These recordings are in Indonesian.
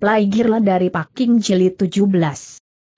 Playgirl dari Paking jeli 17.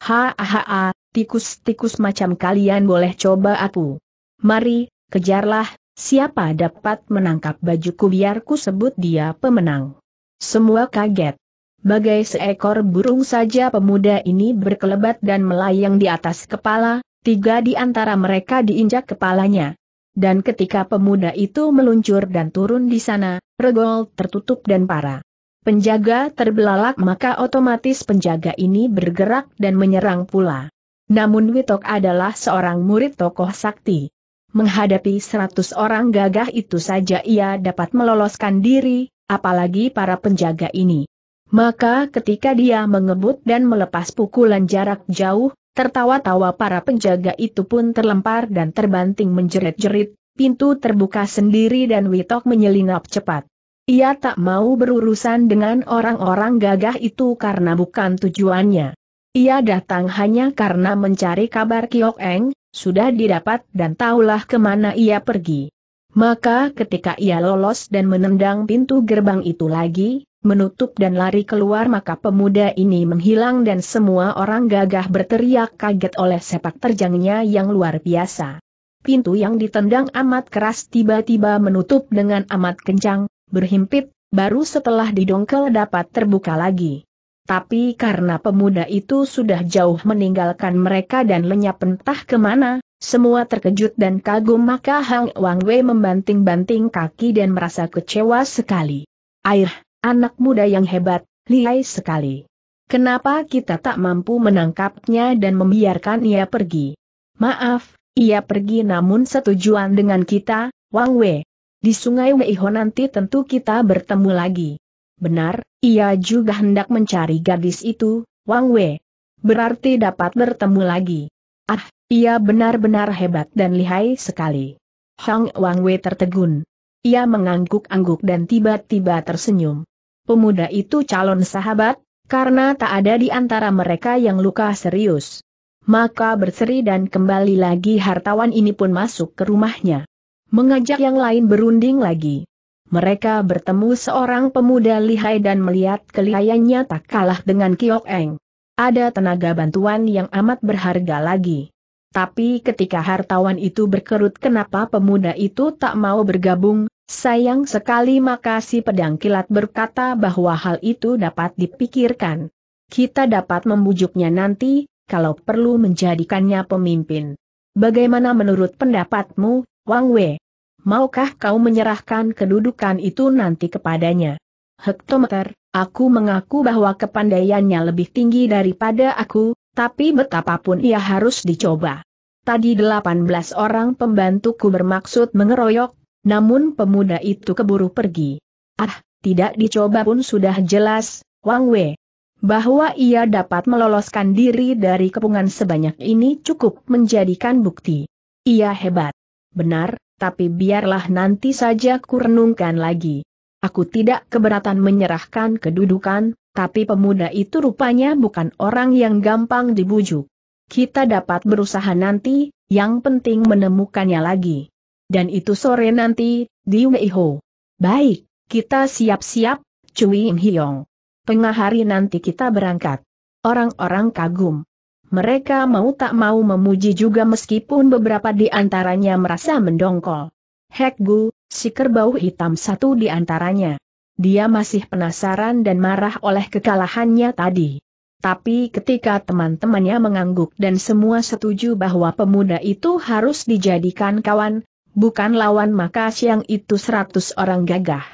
Hahaha, tikus-tikus macam kalian boleh coba aku. Mari, kejarlah, siapa dapat menangkap bajuku biar sebut dia pemenang. Semua kaget. Bagai seekor burung saja pemuda ini berkelebat dan melayang di atas kepala, tiga di antara mereka diinjak kepalanya. Dan ketika pemuda itu meluncur dan turun di sana, regol tertutup dan parah penjaga terbelalak maka otomatis penjaga ini bergerak dan menyerang pula. Namun Witok adalah seorang murid tokoh sakti. Menghadapi seratus orang gagah itu saja ia dapat meloloskan diri, apalagi para penjaga ini. Maka ketika dia mengebut dan melepas pukulan jarak jauh, tertawa-tawa para penjaga itu pun terlempar dan terbanting menjerit-jerit, pintu terbuka sendiri dan Witok menyelinap cepat. Ia tak mau berurusan dengan orang-orang gagah itu karena bukan tujuannya. Ia datang hanya karena mencari kabar Kiok Eng, sudah didapat dan tahulah kemana ia pergi. Maka ketika ia lolos dan menendang pintu gerbang itu lagi, menutup dan lari keluar maka pemuda ini menghilang dan semua orang gagah berteriak kaget oleh sepak terjangnya yang luar biasa. Pintu yang ditendang amat keras tiba-tiba menutup dengan amat kencang, berhimpit, baru setelah didongkel dapat terbuka lagi. Tapi karena pemuda itu sudah jauh meninggalkan mereka dan lenyap entah kemana, semua terkejut dan kagum maka Hang Wang Wei membanting-banting kaki dan merasa kecewa sekali. Air, anak muda yang hebat, lihai sekali. Kenapa kita tak mampu menangkapnya dan membiarkan ia pergi? Maaf, ia pergi namun setujuan dengan kita, Wang Wei. Di sungai Weiho nanti tentu kita bertemu lagi. Benar, ia juga hendak mencari gadis itu, Wang Wei. Berarti dapat bertemu lagi. Ah, ia benar-benar hebat dan lihai sekali. Hang Wang Wei tertegun. Ia mengangguk-angguk dan tiba-tiba tersenyum. Pemuda itu calon sahabat, karena tak ada di antara mereka yang luka serius. Maka berseri dan kembali lagi hartawan ini pun masuk ke rumahnya mengajak yang lain berunding lagi. Mereka bertemu seorang pemuda lihai dan melihat kelihayannya tak kalah dengan Kiok Eng. Ada tenaga bantuan yang amat berharga lagi. Tapi ketika hartawan itu berkerut kenapa pemuda itu tak mau bergabung, sayang sekali maka pedang kilat berkata bahwa hal itu dapat dipikirkan. Kita dapat membujuknya nanti, kalau perlu menjadikannya pemimpin. Bagaimana menurut pendapatmu, Wang Wei? maukah kau menyerahkan kedudukan itu nanti kepadanya? Hektometer, aku mengaku bahwa kepandaiannya lebih tinggi daripada aku, tapi betapapun ia harus dicoba. Tadi 18 orang pembantuku bermaksud mengeroyok, namun pemuda itu keburu pergi. Ah, tidak dicoba pun sudah jelas, Wang Wei bahwa ia dapat meloloskan diri dari kepungan sebanyak ini cukup menjadikan bukti. Ia hebat. Benar, tapi biarlah nanti saja kurenungkan lagi. Aku tidak keberatan menyerahkan kedudukan, tapi pemuda itu rupanya bukan orang yang gampang dibujuk. Kita dapat berusaha nanti, yang penting menemukannya lagi. Dan itu sore nanti, di Weiho. Baik, kita siap-siap, Cui Hyong. Tengah hari nanti kita berangkat. Orang-orang kagum mereka mau tak mau memuji juga meskipun beberapa di antaranya merasa mendongkol. Gu, si kerbau hitam satu di antaranya. Dia masih penasaran dan marah oleh kekalahannya tadi. Tapi ketika teman-temannya mengangguk dan semua setuju bahwa pemuda itu harus dijadikan kawan, bukan lawan maka siang itu seratus orang gagah.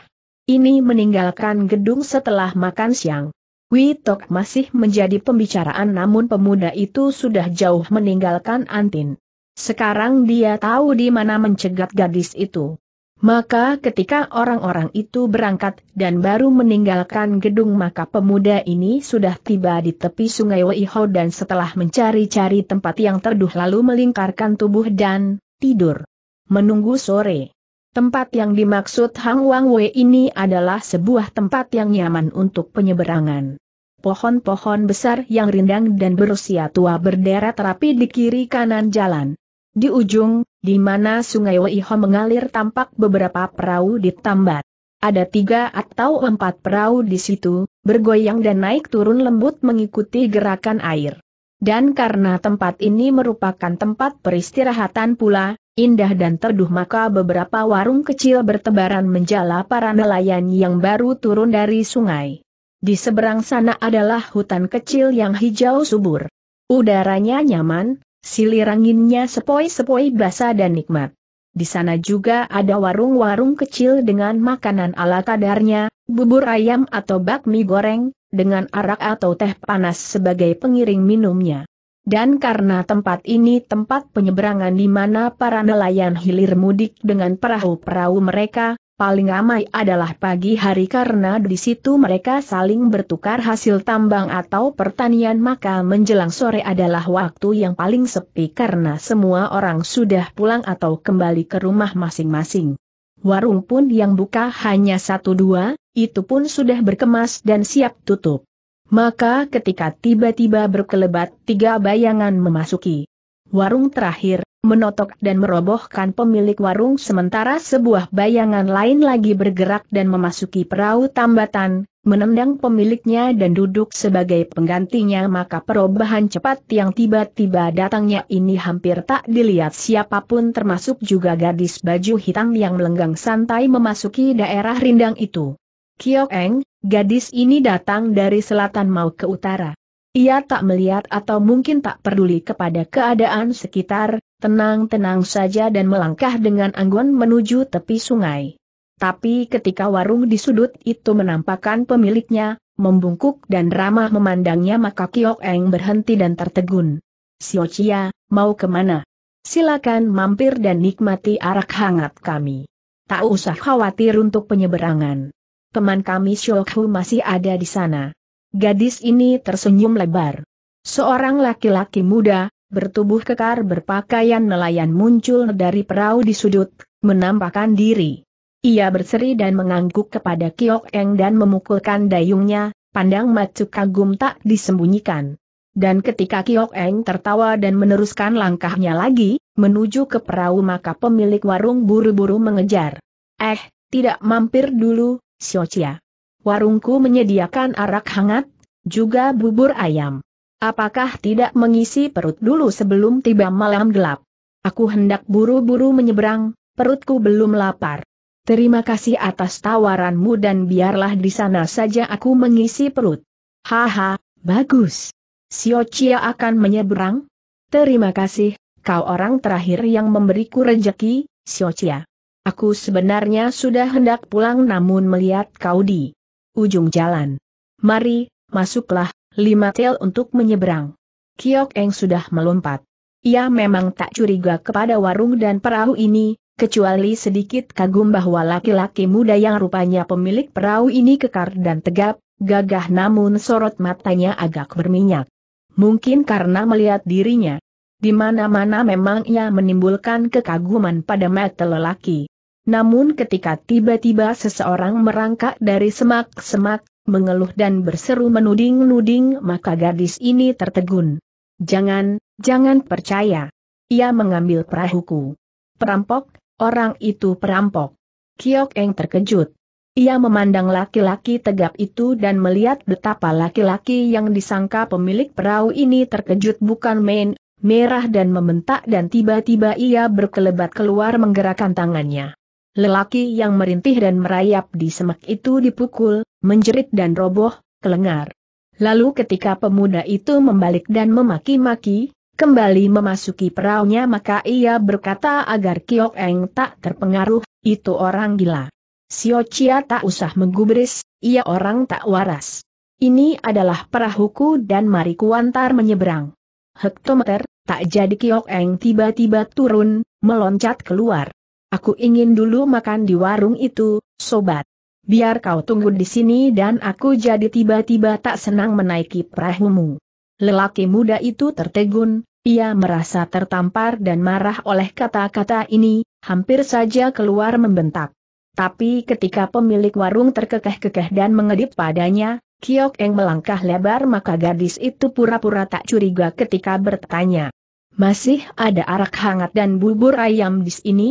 Ini meninggalkan gedung setelah makan siang. Witok masih menjadi pembicaraan namun pemuda itu sudah jauh meninggalkan Antin. Sekarang dia tahu di mana mencegat gadis itu. Maka ketika orang-orang itu berangkat dan baru meninggalkan gedung maka pemuda ini sudah tiba di tepi sungai Weiho dan setelah mencari-cari tempat yang terduh lalu melingkarkan tubuh dan tidur. Menunggu sore. Tempat yang dimaksud Hang Wang Wei ini adalah sebuah tempat yang nyaman untuk penyeberangan pohon-pohon besar yang rindang dan berusia tua berderet rapi di kiri kanan jalan. Di ujung, di mana sungai Weiho mengalir tampak beberapa perahu ditambat. Ada tiga atau empat perahu di situ, bergoyang dan naik turun lembut mengikuti gerakan air. Dan karena tempat ini merupakan tempat peristirahatan pula, indah dan teduh maka beberapa warung kecil bertebaran menjala para nelayan yang baru turun dari sungai. Di seberang sana adalah hutan kecil yang hijau subur. Udaranya nyaman, silir anginnya sepoi-sepoi basah dan nikmat. Di sana juga ada warung-warung kecil dengan makanan ala kadarnya, bubur ayam atau bakmi goreng, dengan arak atau teh panas sebagai pengiring minumnya. Dan karena tempat ini tempat penyeberangan di mana para nelayan hilir mudik dengan perahu-perahu mereka, Paling ramai adalah pagi hari karena di situ mereka saling bertukar hasil tambang atau pertanian maka menjelang sore adalah waktu yang paling sepi karena semua orang sudah pulang atau kembali ke rumah masing-masing. Warung pun yang buka hanya satu dua, itu pun sudah berkemas dan siap tutup. Maka ketika tiba-tiba berkelebat tiga bayangan memasuki warung terakhir, menotok dan merobohkan pemilik warung sementara sebuah bayangan lain lagi bergerak dan memasuki perahu tambatan, menendang pemiliknya dan duduk sebagai penggantinya maka perubahan cepat yang tiba-tiba datangnya ini hampir tak dilihat siapapun termasuk juga gadis baju hitam yang melenggang santai memasuki daerah rindang itu. Kiok Eng, gadis ini datang dari selatan mau ke utara. Ia tak melihat atau mungkin tak peduli kepada keadaan sekitar, tenang-tenang saja dan melangkah dengan anggun menuju tepi sungai. Tapi ketika warung di sudut itu menampakkan pemiliknya, membungkuk dan ramah memandangnya maka Kiok Eng berhenti dan tertegun. Sio Chia, mau kemana? Silakan mampir dan nikmati arak hangat kami. Tak usah khawatir untuk penyeberangan. Teman kami Syokhu masih ada di sana. Gadis ini tersenyum lebar. Seorang laki-laki muda, bertubuh kekar berpakaian nelayan muncul dari perahu di sudut, menampakkan diri. Ia berseri dan mengangguk kepada Kiok Eng dan memukulkan dayungnya, pandang macu kagum tak disembunyikan. Dan ketika Kiok Eng tertawa dan meneruskan langkahnya lagi, menuju ke perahu maka pemilik warung buru-buru mengejar. Eh, tidak mampir dulu, siocia. Warungku menyediakan arak hangat, juga bubur ayam. Apakah tidak mengisi perut dulu sebelum tiba malam gelap? Aku hendak buru-buru menyeberang, perutku belum lapar. Terima kasih atas tawaranmu dan biarlah di sana saja aku mengisi perut. Haha, bagus. Sio Chia akan menyeberang? Terima kasih, kau orang terakhir yang memberiku rejeki, Sio Chia. Aku sebenarnya sudah hendak pulang namun melihat kau di ujung jalan. Mari, masuklah, lima tel untuk menyeberang. Kiok Eng sudah melompat. Ia memang tak curiga kepada warung dan perahu ini, kecuali sedikit kagum bahwa laki-laki muda yang rupanya pemilik perahu ini kekar dan tegap, gagah namun sorot matanya agak berminyak. Mungkin karena melihat dirinya. Di mana-mana memang ia menimbulkan kekaguman pada mata lelaki. Namun ketika tiba-tiba seseorang merangkak dari semak-semak, mengeluh dan berseru menuding-nuding maka gadis ini tertegun. Jangan, jangan percaya. Ia mengambil perahuku. Perampok, orang itu perampok. Kiok Eng terkejut. Ia memandang laki-laki tegap itu dan melihat betapa laki-laki yang disangka pemilik perahu ini terkejut bukan main, merah dan membentak dan tiba-tiba ia berkelebat keluar menggerakkan tangannya. Lelaki yang merintih dan merayap di semak itu dipukul, menjerit dan roboh, kelengar. Lalu ketika pemuda itu membalik dan memaki-maki, kembali memasuki peraunya maka ia berkata agar Kiok Eng tak terpengaruh, itu orang gila. Sio Chia tak usah menggubris, ia orang tak waras. Ini adalah perahuku dan mari kuantar menyeberang. Hektometer, tak jadi Kiok Eng tiba-tiba turun, meloncat keluar. Aku ingin dulu makan di warung itu, sobat biar kau tunggu di sini dan aku jadi tiba-tiba tak senang menaiki perahumu. Lelaki muda itu tertegun, ia merasa tertampar dan marah oleh kata-kata ini, hampir saja keluar membentak. Tapi ketika pemilik warung terkekeh-kekeh dan mengedip padanya, Kiok Eng melangkah lebar maka gadis itu pura-pura tak curiga ketika bertanya. Masih ada arak hangat dan bubur ayam di sini?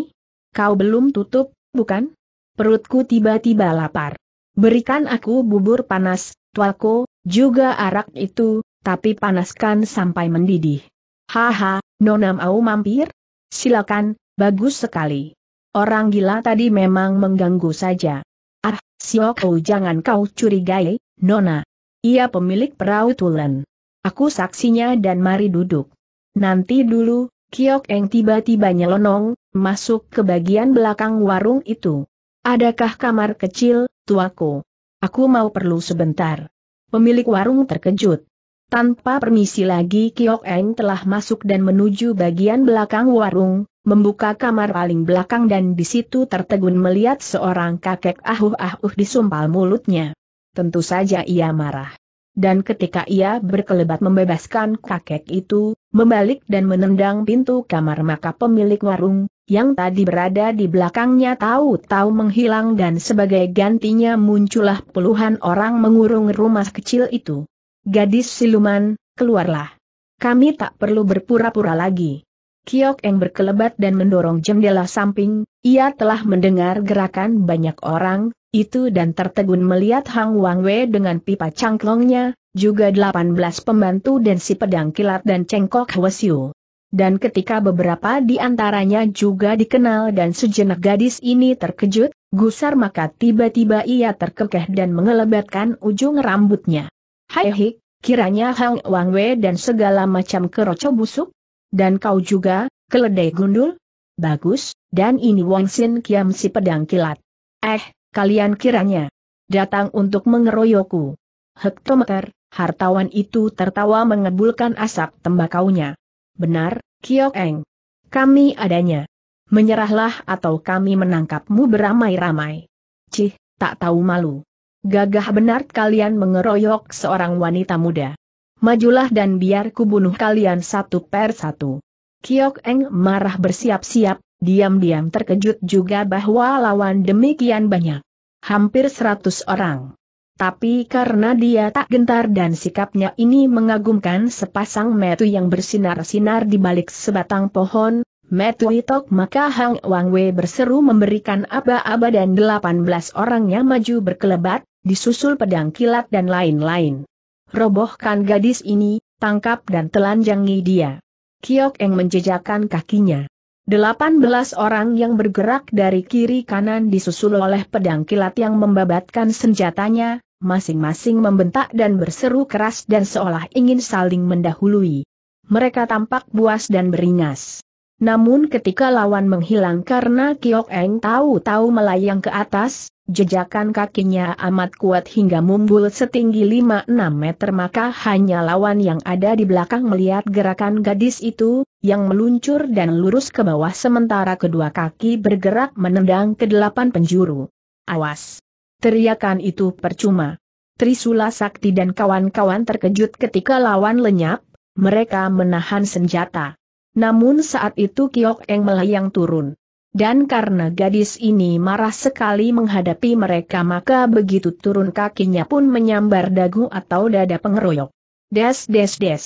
Kau belum tutup, bukan? Perutku tiba-tiba lapar. Berikan aku bubur panas, tuaku, juga arak itu, tapi panaskan sampai mendidih. Haha, Nona mau mampir? Silakan, bagus sekali. Orang gila tadi memang mengganggu saja. Ah, siokou jangan kau curigai, Nona. Ia pemilik perahu Tulen. Aku saksinya dan mari duduk. Nanti dulu, Kiok Eng tiba-tiba nyelonong, masuk ke bagian belakang warung itu. Adakah kamar kecil, tuaku? Aku mau perlu sebentar. Pemilik warung terkejut. Tanpa permisi lagi Kiok Eng telah masuk dan menuju bagian belakang warung, membuka kamar paling belakang dan di situ tertegun melihat seorang kakek ahuh-ahuh disumpal mulutnya. Tentu saja ia marah dan ketika ia berkelebat membebaskan kakek itu, membalik dan menendang pintu kamar maka pemilik warung, yang tadi berada di belakangnya tahu-tahu menghilang dan sebagai gantinya muncullah puluhan orang mengurung rumah kecil itu. Gadis siluman, keluarlah. Kami tak perlu berpura-pura lagi. Kiok yang berkelebat dan mendorong jendela samping, ia telah mendengar gerakan banyak orang, itu dan tertegun melihat Hang Wang Wei dengan pipa cangklongnya, juga 18 pembantu dan si pedang kilat dan cengkok Hwasyu. Dan ketika beberapa di antaranya juga dikenal dan sejenak gadis ini terkejut, gusar maka tiba-tiba ia terkekeh dan mengelebatkan ujung rambutnya. Hai hik, kiranya Hang Wang Wei dan segala macam keroco busuk? Dan kau juga, keledai gundul? Bagus, dan ini Wang Sin Kiam si pedang kilat. Eh, kalian kiranya datang untuk mengeroyokku. Hektometer, hartawan itu tertawa mengebulkan asap tembakaunya. Benar, Kiok Eng. Kami adanya. Menyerahlah atau kami menangkapmu beramai-ramai. Cih, tak tahu malu. Gagah benar kalian mengeroyok seorang wanita muda. Majulah dan biar kubunuh kalian satu per satu. Kiok Eng marah bersiap-siap, diam-diam terkejut juga bahwa lawan demikian banyak hampir seratus orang. Tapi karena dia tak gentar dan sikapnya ini mengagumkan sepasang metu yang bersinar-sinar di balik sebatang pohon, metu itok maka Hang Wang Wei berseru memberikan aba-aba dan 18 orangnya maju berkelebat, disusul pedang kilat dan lain-lain. Robohkan gadis ini, tangkap dan telanjangi dia. Kiok Eng menjejakkan kakinya. 18 orang yang bergerak dari kiri kanan disusul oleh pedang kilat yang membabatkan senjatanya, masing-masing membentak dan berseru keras dan seolah ingin saling mendahului. Mereka tampak buas dan beringas. Namun ketika lawan menghilang karena Kiok Eng tahu-tahu melayang ke atas, Jejakan kakinya amat kuat hingga mumbul setinggi 5-6 meter maka hanya lawan yang ada di belakang melihat gerakan gadis itu, yang meluncur dan lurus ke bawah sementara kedua kaki bergerak menendang ke delapan penjuru. Awas! Teriakan itu percuma. Trisula Sakti dan kawan-kawan terkejut ketika lawan lenyap, mereka menahan senjata. Namun saat itu Kiok Eng melayang turun. Dan karena gadis ini marah sekali menghadapi mereka maka begitu turun kakinya pun menyambar dagu atau dada pengeroyok. Des des des.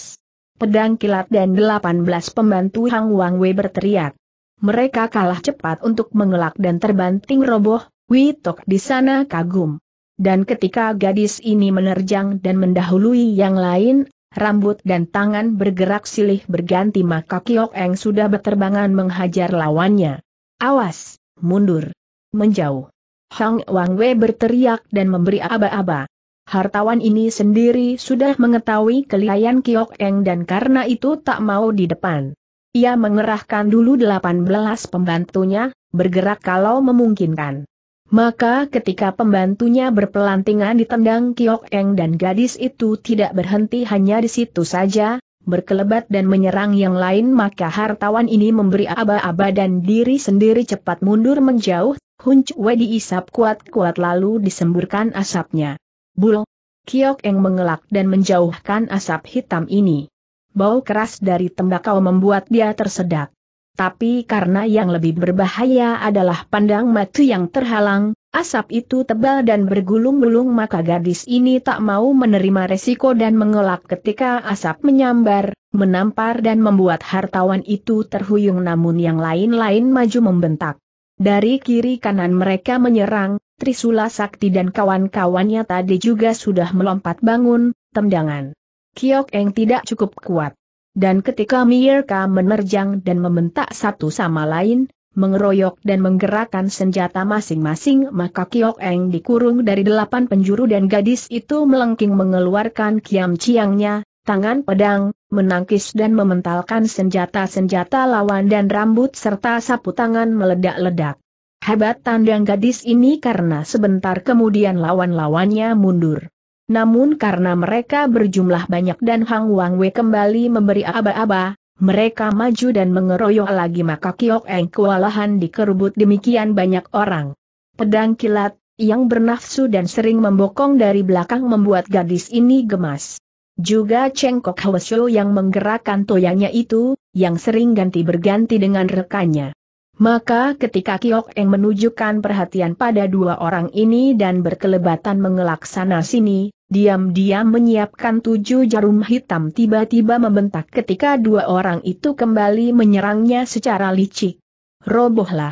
Pedang kilat dan 18 pembantu Hang Wang Wei berteriak. Mereka kalah cepat untuk mengelak dan terbanting roboh, Wei Tok di sana kagum. Dan ketika gadis ini menerjang dan mendahului yang lain, rambut dan tangan bergerak silih berganti maka Kiok Eng sudah berterbangan menghajar lawannya. Awas, mundur, menjauh. Hang Wang Wei berteriak dan memberi aba-aba. Hartawan ini sendiri sudah mengetahui kelihayan Kiok Eng dan karena itu tak mau di depan. Ia mengerahkan dulu 18 pembantunya, bergerak kalau memungkinkan. Maka ketika pembantunya berpelantingan ditendang Kiok Eng dan gadis itu tidak berhenti hanya di situ saja, berkelebat dan menyerang yang lain maka hartawan ini memberi aba-aba dan diri sendiri cepat mundur menjauh, Hun Chue diisap kuat-kuat lalu disemburkan asapnya. Bul! Kiok Eng mengelak dan menjauhkan asap hitam ini. Bau keras dari tembakau membuat dia tersedak. Tapi karena yang lebih berbahaya adalah pandang matu yang terhalang, Asap itu tebal dan bergulung-gulung maka gadis ini tak mau menerima resiko dan mengelak ketika asap menyambar, menampar dan membuat hartawan itu terhuyung namun yang lain-lain maju membentak. Dari kiri kanan mereka menyerang, Trisula Sakti dan kawan-kawannya tadi juga sudah melompat bangun, tendangan. Kiok Eng tidak cukup kuat. Dan ketika Mierka menerjang dan membentak satu sama lain, mengeroyok dan menggerakkan senjata masing-masing maka Kiok Eng dikurung dari delapan penjuru dan gadis itu melengking mengeluarkan kiam ciangnya, tangan pedang, menangkis dan mementalkan senjata-senjata lawan dan rambut serta sapu tangan meledak-ledak. Hebat tandang gadis ini karena sebentar kemudian lawan-lawannya mundur. Namun karena mereka berjumlah banyak dan Hang Wang Wei kembali memberi aba-aba, mereka maju dan mengeroyok lagi maka Kiok Eng kewalahan dikerubut demikian banyak orang. Pedang kilat, yang bernafsu dan sering membokong dari belakang membuat gadis ini gemas. Juga Cengkok Hwasyo yang menggerakkan toyanya itu, yang sering ganti berganti dengan rekannya. Maka ketika Kiok Eng menunjukkan perhatian pada dua orang ini dan berkelebatan mengelak sana sini, diam-diam menyiapkan tujuh jarum hitam tiba-tiba membentak ketika dua orang itu kembali menyerangnya secara licik. Robohlah.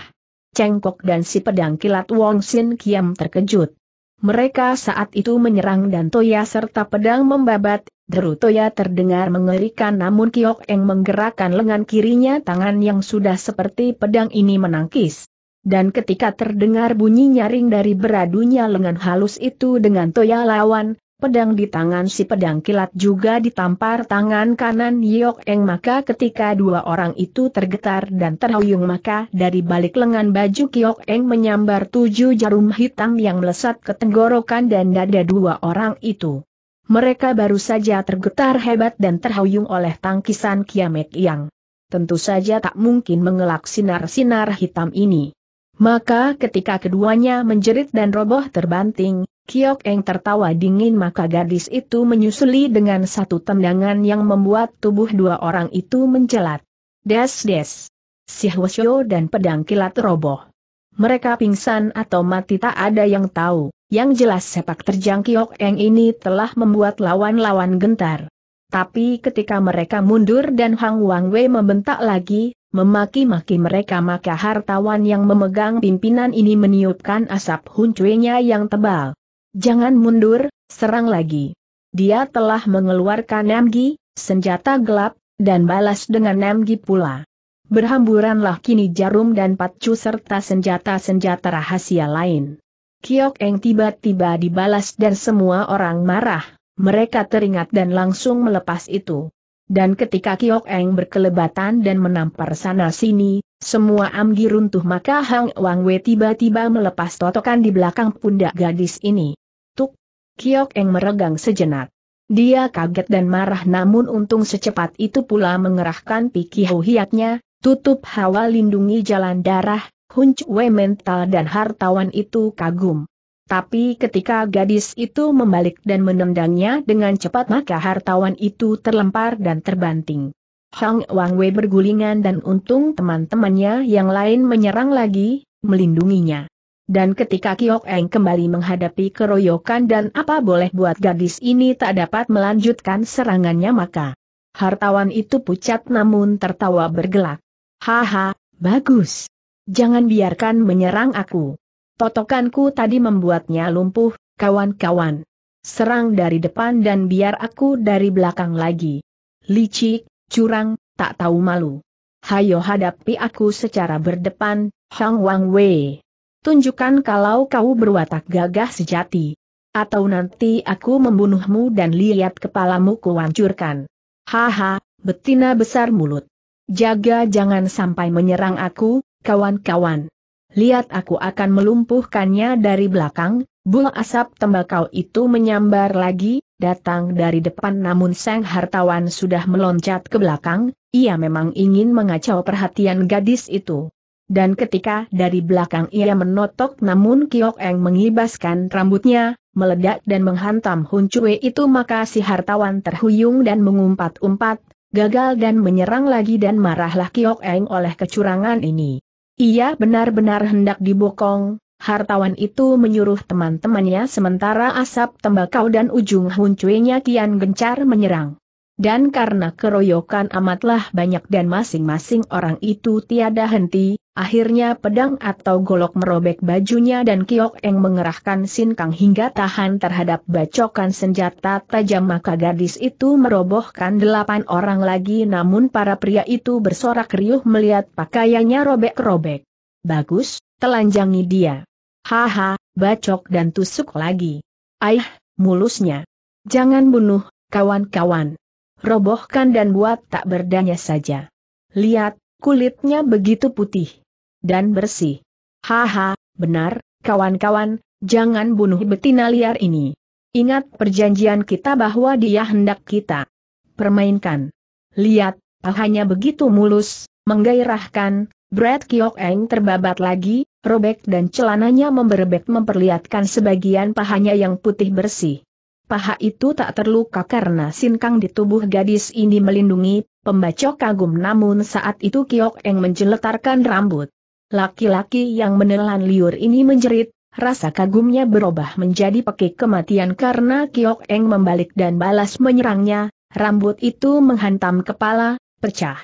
Cengkok dan si pedang kilat Wong Sin Kiam terkejut. Mereka saat itu menyerang dan Toya serta pedang membabat, deru Toya terdengar mengerikan namun Kiok Eng menggerakkan lengan kirinya tangan yang sudah seperti pedang ini menangkis. Dan ketika terdengar bunyi nyaring dari beradunya lengan halus itu dengan Toya lawan, pedang di tangan si pedang kilat juga ditampar tangan kanan Yok Eng maka ketika dua orang itu tergetar dan terhuyung maka dari balik lengan baju Kiok Eng menyambar tujuh jarum hitam yang melesat ke tenggorokan dan dada dua orang itu. Mereka baru saja tergetar hebat dan terhuyung oleh tangkisan Kiamek yang tentu saja tak mungkin mengelak sinar-sinar hitam ini. Maka ketika keduanya menjerit dan roboh terbanting, Kiok Eng tertawa dingin maka gadis itu menyusuli dengan satu tendangan yang membuat tubuh dua orang itu menjelat. Des-des. Si Hwasyo dan pedang kilat roboh. Mereka pingsan atau mati tak ada yang tahu, yang jelas sepak terjang Kiok Eng ini telah membuat lawan-lawan gentar. Tapi ketika mereka mundur dan Hang Wang Wei membentak lagi, Memaki-maki mereka maka hartawan yang memegang pimpinan ini meniupkan asap huncuenya yang tebal. Jangan mundur, serang lagi. Dia telah mengeluarkan Namgi, senjata gelap, dan balas dengan Namgi pula. Berhamburanlah kini jarum dan pacu serta senjata-senjata rahasia lain. Kiok Eng tiba-tiba dibalas dan semua orang marah, mereka teringat dan langsung melepas itu. Dan ketika Kiok Eng berkelebatan dan menampar sana-sini, semua amgi runtuh maka Hang Wang Wei tiba-tiba melepas totokan di belakang pundak gadis ini. Kiok Eng meregang sejenak. Dia kaget dan marah namun untung secepat itu pula mengerahkan pikir hiatnya, tutup hawa lindungi jalan darah, we mental dan hartawan itu kagum. Tapi ketika gadis itu membalik dan menendangnya dengan cepat maka hartawan itu terlempar dan terbanting. Wang Wei bergulingan dan untung teman-temannya yang lain menyerang lagi, melindunginya. Dan ketika Kiok Eng kembali menghadapi keroyokan dan apa boleh buat gadis ini tak dapat melanjutkan serangannya maka Hartawan itu pucat namun tertawa bergelak. Haha, bagus. Jangan biarkan menyerang aku. Totokanku tadi membuatnya lumpuh, kawan-kawan. Serang dari depan dan biar aku dari belakang lagi. Licik, curang, tak tahu malu. Hayo hadapi aku secara berdepan, Hang Wang Wei. Tunjukkan kalau kau berwatak gagah sejati. Atau nanti aku membunuhmu dan lihat kepalamu kuhancurkan. Haha, betina besar mulut. Jaga jangan sampai menyerang aku, kawan-kawan. Lihat aku akan melumpuhkannya dari belakang, bul asap tembakau itu menyambar lagi, datang dari depan namun sang hartawan sudah meloncat ke belakang, ia memang ingin mengacau perhatian gadis itu dan ketika dari belakang ia menotok namun Kiok Eng mengibaskan rambutnya, meledak dan menghantam Hun Cui itu maka si hartawan terhuyung dan mengumpat-umpat, gagal dan menyerang lagi dan marahlah Kiok Eng oleh kecurangan ini. Ia benar-benar hendak dibokong, hartawan itu menyuruh teman-temannya sementara asap tembakau dan ujung Hun Cui-nya kian gencar menyerang. Dan karena keroyokan amatlah banyak dan masing-masing orang itu tiada henti, akhirnya pedang atau golok merobek bajunya dan Kiok Eng mengerahkan kang hingga tahan terhadap bacokan senjata tajam maka gadis itu merobohkan delapan orang lagi namun para pria itu bersorak riuh melihat pakaiannya robek-robek. Bagus, telanjangi dia. Haha, bacok dan tusuk lagi. Aih, mulusnya. Jangan bunuh, kawan-kawan robohkan dan buat tak berdaya saja. Lihat, kulitnya begitu putih dan bersih. Haha, benar, kawan-kawan, jangan bunuh betina liar ini. Ingat perjanjian kita bahwa dia hendak kita permainkan. Lihat, pahanya begitu mulus, menggairahkan, Brad Kiok Eng terbabat lagi, robek dan celananya memberebek memperlihatkan sebagian pahanya yang putih bersih paha itu tak terluka karena sinkang di tubuh gadis ini melindungi, Pembacok kagum namun saat itu Kiok Eng menjeletarkan rambut. Laki-laki yang menelan liur ini menjerit, rasa kagumnya berubah menjadi pekik kematian karena Kiok Eng membalik dan balas menyerangnya, rambut itu menghantam kepala, pecah.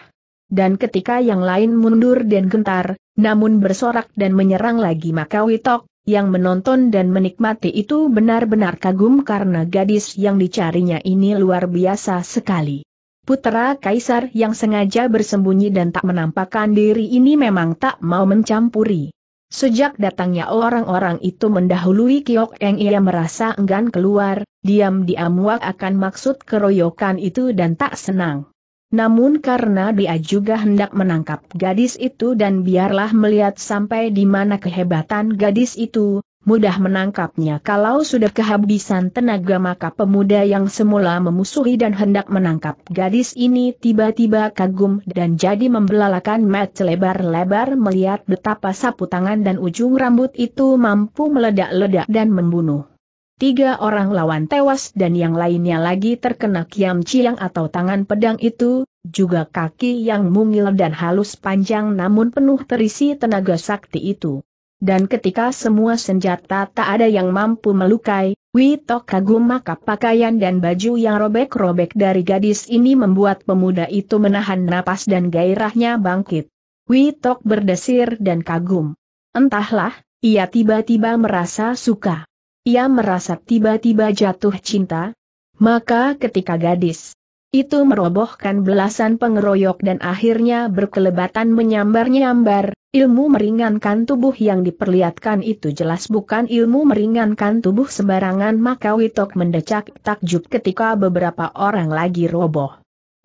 Dan ketika yang lain mundur dan gentar, namun bersorak dan menyerang lagi maka Witok, yang menonton dan menikmati itu benar-benar kagum karena gadis yang dicarinya ini luar biasa sekali. Putra kaisar yang sengaja bersembunyi dan tak menampakkan diri ini memang tak mau mencampuri. Sejak datangnya orang-orang itu mendahului Kiok Eng ia merasa enggan keluar, diam-diam wak akan maksud keroyokan itu dan tak senang. Namun karena dia juga hendak menangkap gadis itu dan biarlah melihat sampai di mana kehebatan gadis itu, mudah menangkapnya kalau sudah kehabisan tenaga maka pemuda yang semula memusuhi dan hendak menangkap gadis ini tiba-tiba kagum dan jadi membelalakan mat lebar-lebar melihat betapa sapu tangan dan ujung rambut itu mampu meledak-ledak dan membunuh. Tiga orang lawan tewas dan yang lainnya lagi terkena kiam ciang atau tangan pedang itu, juga kaki yang mungil dan halus panjang namun penuh terisi tenaga sakti itu. Dan ketika semua senjata tak ada yang mampu melukai, Wito kagum maka pakaian dan baju yang robek-robek dari gadis ini membuat pemuda itu menahan napas dan gairahnya bangkit. Witok berdesir dan kagum. Entahlah, ia tiba-tiba merasa suka ia merasa tiba-tiba jatuh cinta. Maka ketika gadis itu merobohkan belasan pengeroyok dan akhirnya berkelebatan menyambar-nyambar, ilmu meringankan tubuh yang diperlihatkan itu jelas bukan ilmu meringankan tubuh sembarangan maka Witok mendecak takjub ketika beberapa orang lagi roboh.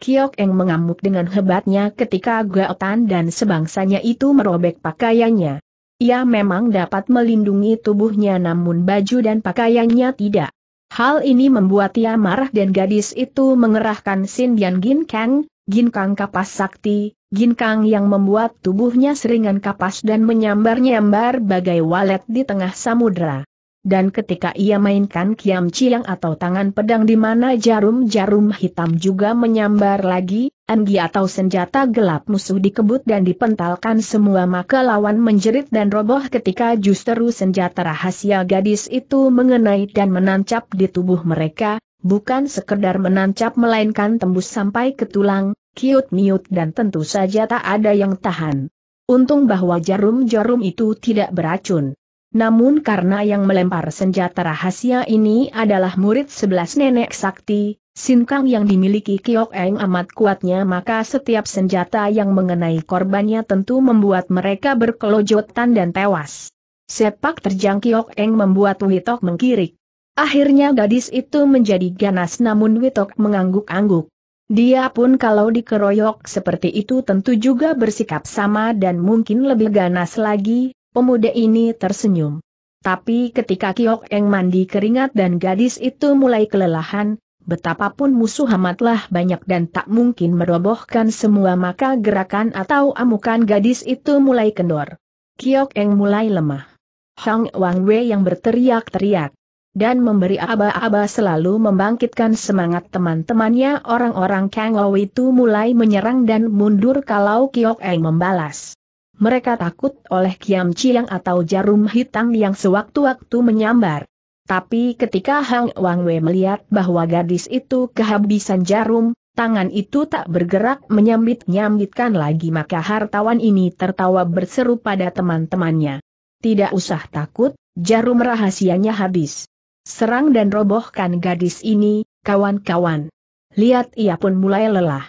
Kiok Eng mengamuk dengan hebatnya ketika Gaotan dan sebangsanya itu merobek pakaiannya. Ia memang dapat melindungi tubuhnya namun baju dan pakaiannya tidak. Hal ini membuat ia marah dan gadis itu mengerahkan Gin Kang, Gin Kang kapas sakti, Gin Kang yang membuat tubuhnya seringan kapas dan menyambar-nyambar bagai walet di tengah samudera. Dan ketika ia mainkan kiam ciang atau tangan pedang di mana jarum-jarum hitam juga menyambar lagi, anggi atau senjata gelap musuh dikebut dan dipentalkan semua maka lawan menjerit dan roboh ketika justru senjata rahasia gadis itu mengenai dan menancap di tubuh mereka, bukan sekedar menancap melainkan tembus sampai ke tulang, kiut-miut dan tentu saja tak ada yang tahan. Untung bahwa jarum-jarum itu tidak beracun. Namun karena yang melempar senjata rahasia ini adalah murid sebelas nenek sakti, sinkang yang dimiliki Kiok Eng amat kuatnya maka setiap senjata yang mengenai korbannya tentu membuat mereka berkelojotan dan tewas. Sepak terjang Kiok Eng membuat Witok mengkirik. Akhirnya gadis itu menjadi ganas namun Witok mengangguk-angguk. Dia pun kalau dikeroyok seperti itu tentu juga bersikap sama dan mungkin lebih ganas lagi, Pemuda ini tersenyum. Tapi ketika Kiok Eng mandi keringat dan gadis itu mulai kelelahan, betapapun musuh amatlah banyak dan tak mungkin merobohkan semua maka gerakan atau amukan gadis itu mulai kendor. Kiok Eng mulai lemah. Hong Wang Wei yang berteriak-teriak dan memberi aba-aba selalu membangkitkan semangat teman-temannya orang-orang Kang Ou itu mulai menyerang dan mundur kalau Kiok Eng membalas mereka takut oleh Kiam Chiang atau jarum hitam yang sewaktu-waktu menyambar. Tapi ketika Hang Wang Wei melihat bahwa gadis itu kehabisan jarum, tangan itu tak bergerak menyambit-nyambitkan lagi maka hartawan ini tertawa berseru pada teman-temannya. Tidak usah takut, jarum rahasianya habis. Serang dan robohkan gadis ini, kawan-kawan. Lihat ia pun mulai lelah.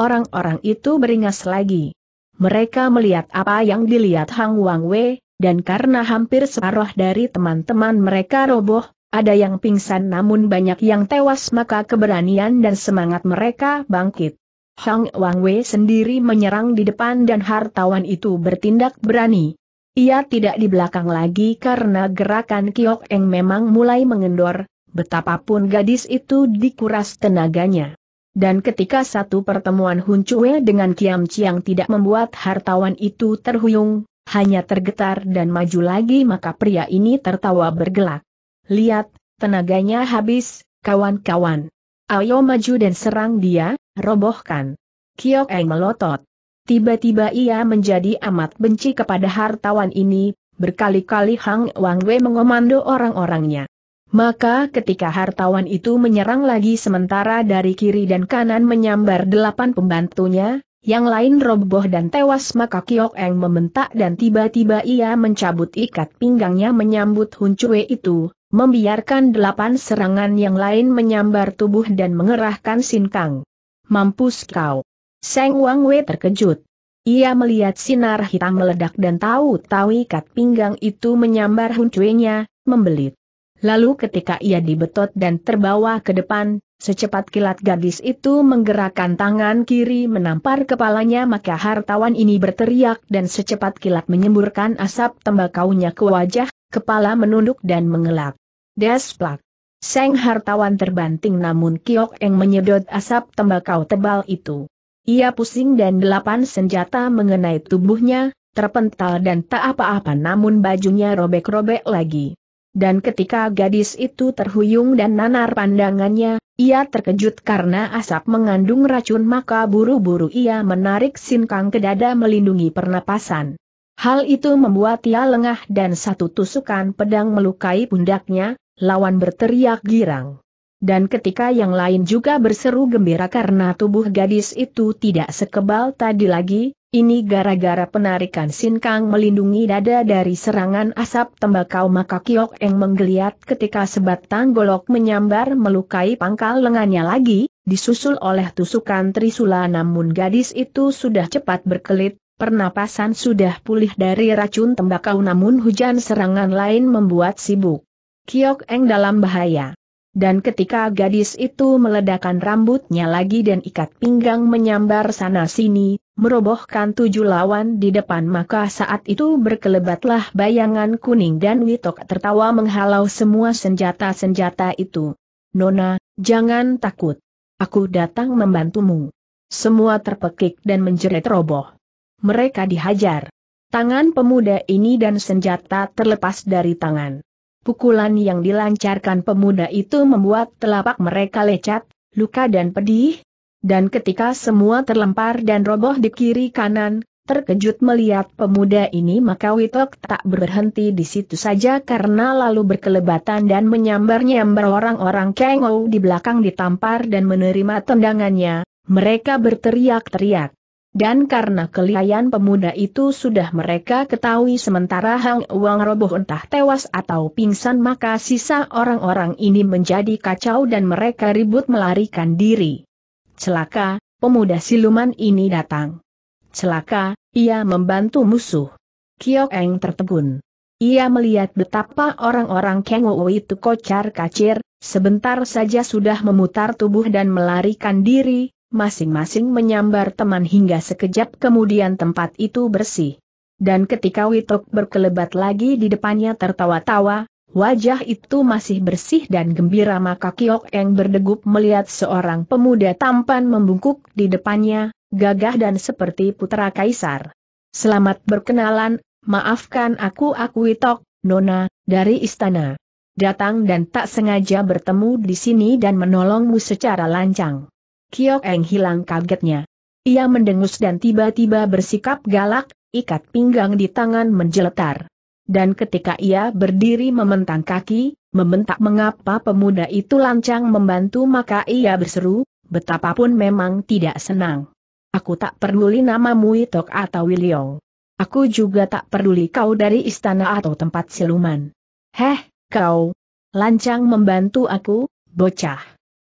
Orang-orang itu beringas lagi. Mereka melihat apa yang dilihat Hang Wang Wei, dan karena hampir separuh dari teman-teman mereka roboh, ada yang pingsan namun banyak yang tewas maka keberanian dan semangat mereka bangkit. Hang Wang Wei sendiri menyerang di depan dan hartawan itu bertindak berani. Ia tidak di belakang lagi karena gerakan Kiok Eng memang mulai mengendor, betapapun gadis itu dikuras tenaganya. Dan ketika satu pertemuan Hun Chue dengan Kiam Chiang tidak membuat hartawan itu terhuyung, hanya tergetar dan maju lagi maka pria ini tertawa bergelak. Lihat, tenaganya habis, kawan-kawan. Ayo maju dan serang dia, robohkan. Kiok Eng melotot. Tiba-tiba ia menjadi amat benci kepada hartawan ini, berkali-kali Hang Wang Wei mengomando orang-orangnya. Maka ketika hartawan itu menyerang lagi sementara dari kiri dan kanan menyambar delapan pembantunya, yang lain roboh dan tewas maka Kiok Eng membentak dan tiba-tiba ia mencabut ikat pinggangnya menyambut Hun Cue itu, membiarkan delapan serangan yang lain menyambar tubuh dan mengerahkan Sin Kang. Mampus kau! Seng Wang Wei terkejut. Ia melihat sinar hitam meledak dan tahu-tahu ikat pinggang itu menyambar Hun nya, membelit. Lalu ketika ia dibetot dan terbawa ke depan, secepat kilat gadis itu menggerakkan tangan kiri menampar kepalanya maka hartawan ini berteriak dan secepat kilat menyemburkan asap tembakaunya ke wajah, kepala menunduk dan mengelak. Desplak. Seng hartawan terbanting namun Kiok yang menyedot asap tembakau tebal itu. Ia pusing dan delapan senjata mengenai tubuhnya, terpental dan tak apa-apa namun bajunya robek-robek lagi. Dan ketika gadis itu terhuyung dan nanar pandangannya, ia terkejut karena asap mengandung racun maka buru-buru ia menarik sinkang ke dada melindungi pernapasan. Hal itu membuat ia lengah dan satu tusukan pedang melukai pundaknya, lawan berteriak girang. Dan ketika yang lain juga berseru gembira karena tubuh gadis itu tidak sekebal tadi lagi, ini gara-gara penarikan Sin Kang melindungi dada dari serangan asap tembakau maka Kiok Eng menggeliat ketika sebatang golok menyambar melukai pangkal lengannya lagi, disusul oleh tusukan Trisula namun gadis itu sudah cepat berkelit, pernapasan sudah pulih dari racun tembakau namun hujan serangan lain membuat sibuk. Kiok Eng dalam bahaya. Dan ketika gadis itu meledakkan rambutnya lagi dan ikat pinggang menyambar sana-sini, merobohkan tujuh lawan di depan maka saat itu berkelebatlah bayangan kuning dan Witok tertawa menghalau semua senjata-senjata itu. Nona, jangan takut. Aku datang membantumu. Semua terpekik dan menjerit roboh. Mereka dihajar. Tangan pemuda ini dan senjata terlepas dari tangan. Pukulan yang dilancarkan pemuda itu membuat telapak mereka lecat, luka dan pedih, dan ketika semua terlempar dan roboh di kiri kanan, terkejut melihat pemuda ini maka Witok tak berhenti di situ saja karena lalu berkelebatan dan menyambar-nyambar orang-orang Kengou di belakang ditampar dan menerima tendangannya, mereka berteriak-teriak. Dan karena kelihayan pemuda itu sudah mereka ketahui sementara Hang Wang roboh entah tewas atau pingsan maka sisa orang-orang ini menjadi kacau dan mereka ribut melarikan diri. Celaka, pemuda siluman ini datang. Celaka, ia membantu musuh. Kiok Eng tertegun. Ia melihat betapa orang-orang Wu itu kocar kacir, sebentar saja sudah memutar tubuh dan melarikan diri, masing-masing menyambar teman hingga sekejap kemudian tempat itu bersih. Dan ketika Witok berkelebat lagi di depannya tertawa-tawa, Wajah itu masih bersih dan gembira maka Kiok Eng berdegup melihat seorang pemuda tampan membungkuk di depannya, gagah dan seperti putra kaisar. Selamat berkenalan, maafkan aku aku Witok, Nona, dari istana. Datang dan tak sengaja bertemu di sini dan menolongmu secara lancang. Kiok Eng hilang kagetnya. Ia mendengus dan tiba-tiba bersikap galak, ikat pinggang di tangan menjeletar dan ketika ia berdiri mementang kaki, membentak mengapa pemuda itu lancang membantu maka ia berseru, betapapun memang tidak senang. Aku tak peduli namamu Itok atau Wiliong. Aku juga tak peduli kau dari istana atau tempat siluman. Heh, kau. Lancang membantu aku, bocah.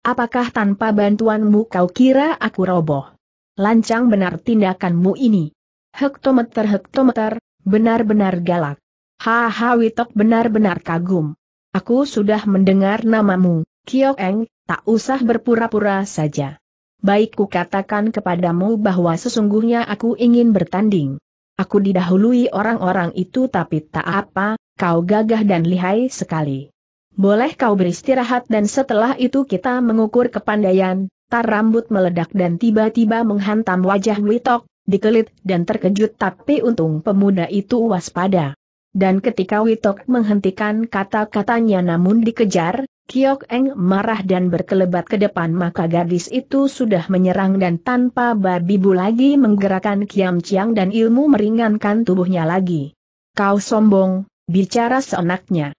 Apakah tanpa bantuanmu kau kira aku roboh? Lancang benar tindakanmu ini. Hektometer-hektometer, benar-benar galak. Haha Witok benar-benar kagum. Aku sudah mendengar namamu, Kiok Eng, tak usah berpura-pura saja. Baik ku katakan kepadamu bahwa sesungguhnya aku ingin bertanding. Aku didahului orang-orang itu tapi tak apa, kau gagah dan lihai sekali. Boleh kau beristirahat dan setelah itu kita mengukur kepandaian, tar rambut meledak dan tiba-tiba menghantam wajah Witok, dikelit dan terkejut tapi untung pemuda itu waspada dan ketika Witok menghentikan kata-katanya namun dikejar, Kiok Eng marah dan berkelebat ke depan maka gadis itu sudah menyerang dan tanpa babi bu lagi menggerakkan Kiam Chiang dan ilmu meringankan tubuhnya lagi. Kau sombong, bicara seenaknya.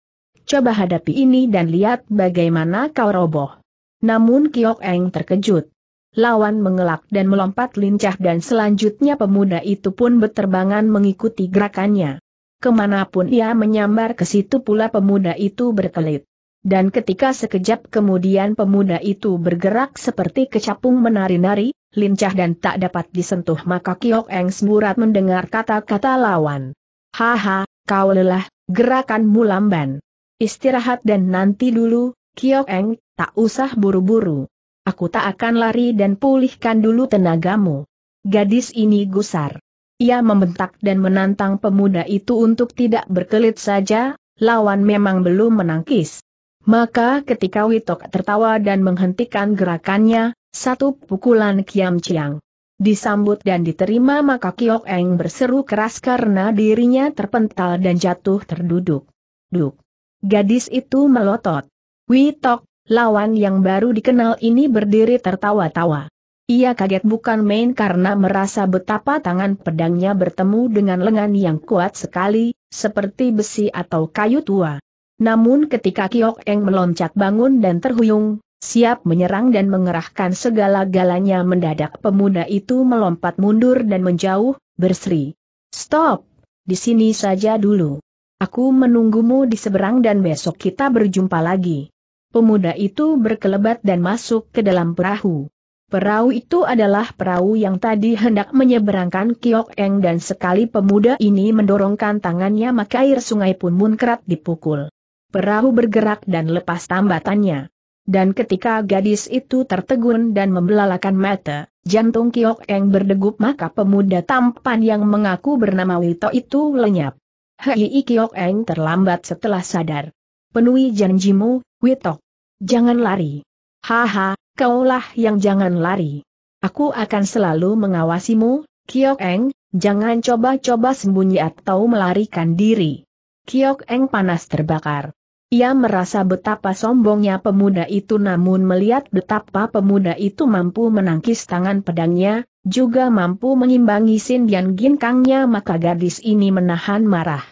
Coba hadapi ini dan lihat bagaimana kau roboh. Namun Kiok Eng terkejut. Lawan mengelak dan melompat lincah dan selanjutnya pemuda itu pun berterbangan mengikuti gerakannya kemanapun ia menyambar ke situ pula pemuda itu berkelit. Dan ketika sekejap kemudian pemuda itu bergerak seperti kecapung menari-nari, lincah dan tak dapat disentuh maka Kiok Eng Smurat mendengar kata-kata lawan. Haha, kau lelah, gerakanmu lamban. Istirahat dan nanti dulu, Kiok Eng, tak usah buru-buru. Aku tak akan lari dan pulihkan dulu tenagamu. Gadis ini gusar. Ia membentak dan menantang pemuda itu untuk tidak berkelit saja, lawan memang belum menangkis. Maka ketika Witok tertawa dan menghentikan gerakannya, satu pukulan Kiam Chiang disambut dan diterima maka Kiok Eng berseru keras karena dirinya terpental dan jatuh terduduk. Duk. Gadis itu melotot. Witok, lawan yang baru dikenal ini berdiri tertawa-tawa. Ia kaget bukan main karena merasa betapa tangan pedangnya bertemu dengan lengan yang kuat sekali, seperti besi atau kayu tua. Namun ketika Kiok Eng meloncat bangun dan terhuyung, siap menyerang dan mengerahkan segala-galanya mendadak pemuda itu melompat mundur dan menjauh, berseri. Stop! Di sini saja dulu. Aku menunggumu di seberang dan besok kita berjumpa lagi. Pemuda itu berkelebat dan masuk ke dalam perahu. Perahu itu adalah perahu yang tadi hendak menyeberangkan Kiok Eng dan sekali pemuda ini mendorongkan tangannya maka air sungai pun munkrat dipukul. Perahu bergerak dan lepas tambatannya. Dan ketika gadis itu tertegun dan membelalakan mata, jantung Kiok Eng berdegup maka pemuda tampan yang mengaku bernama Wito itu lenyap. Hei Kiok Eng terlambat setelah sadar. Penuhi janjimu, Wito. Jangan lari. Haha, kaulah yang jangan lari. Aku akan selalu mengawasimu, Kiok Eng, jangan coba-coba sembunyi atau melarikan diri. Kiok Eng panas terbakar. Ia merasa betapa sombongnya pemuda itu namun melihat betapa pemuda itu mampu menangkis tangan pedangnya, juga mampu mengimbangi sindian ginkangnya maka gadis ini menahan marah.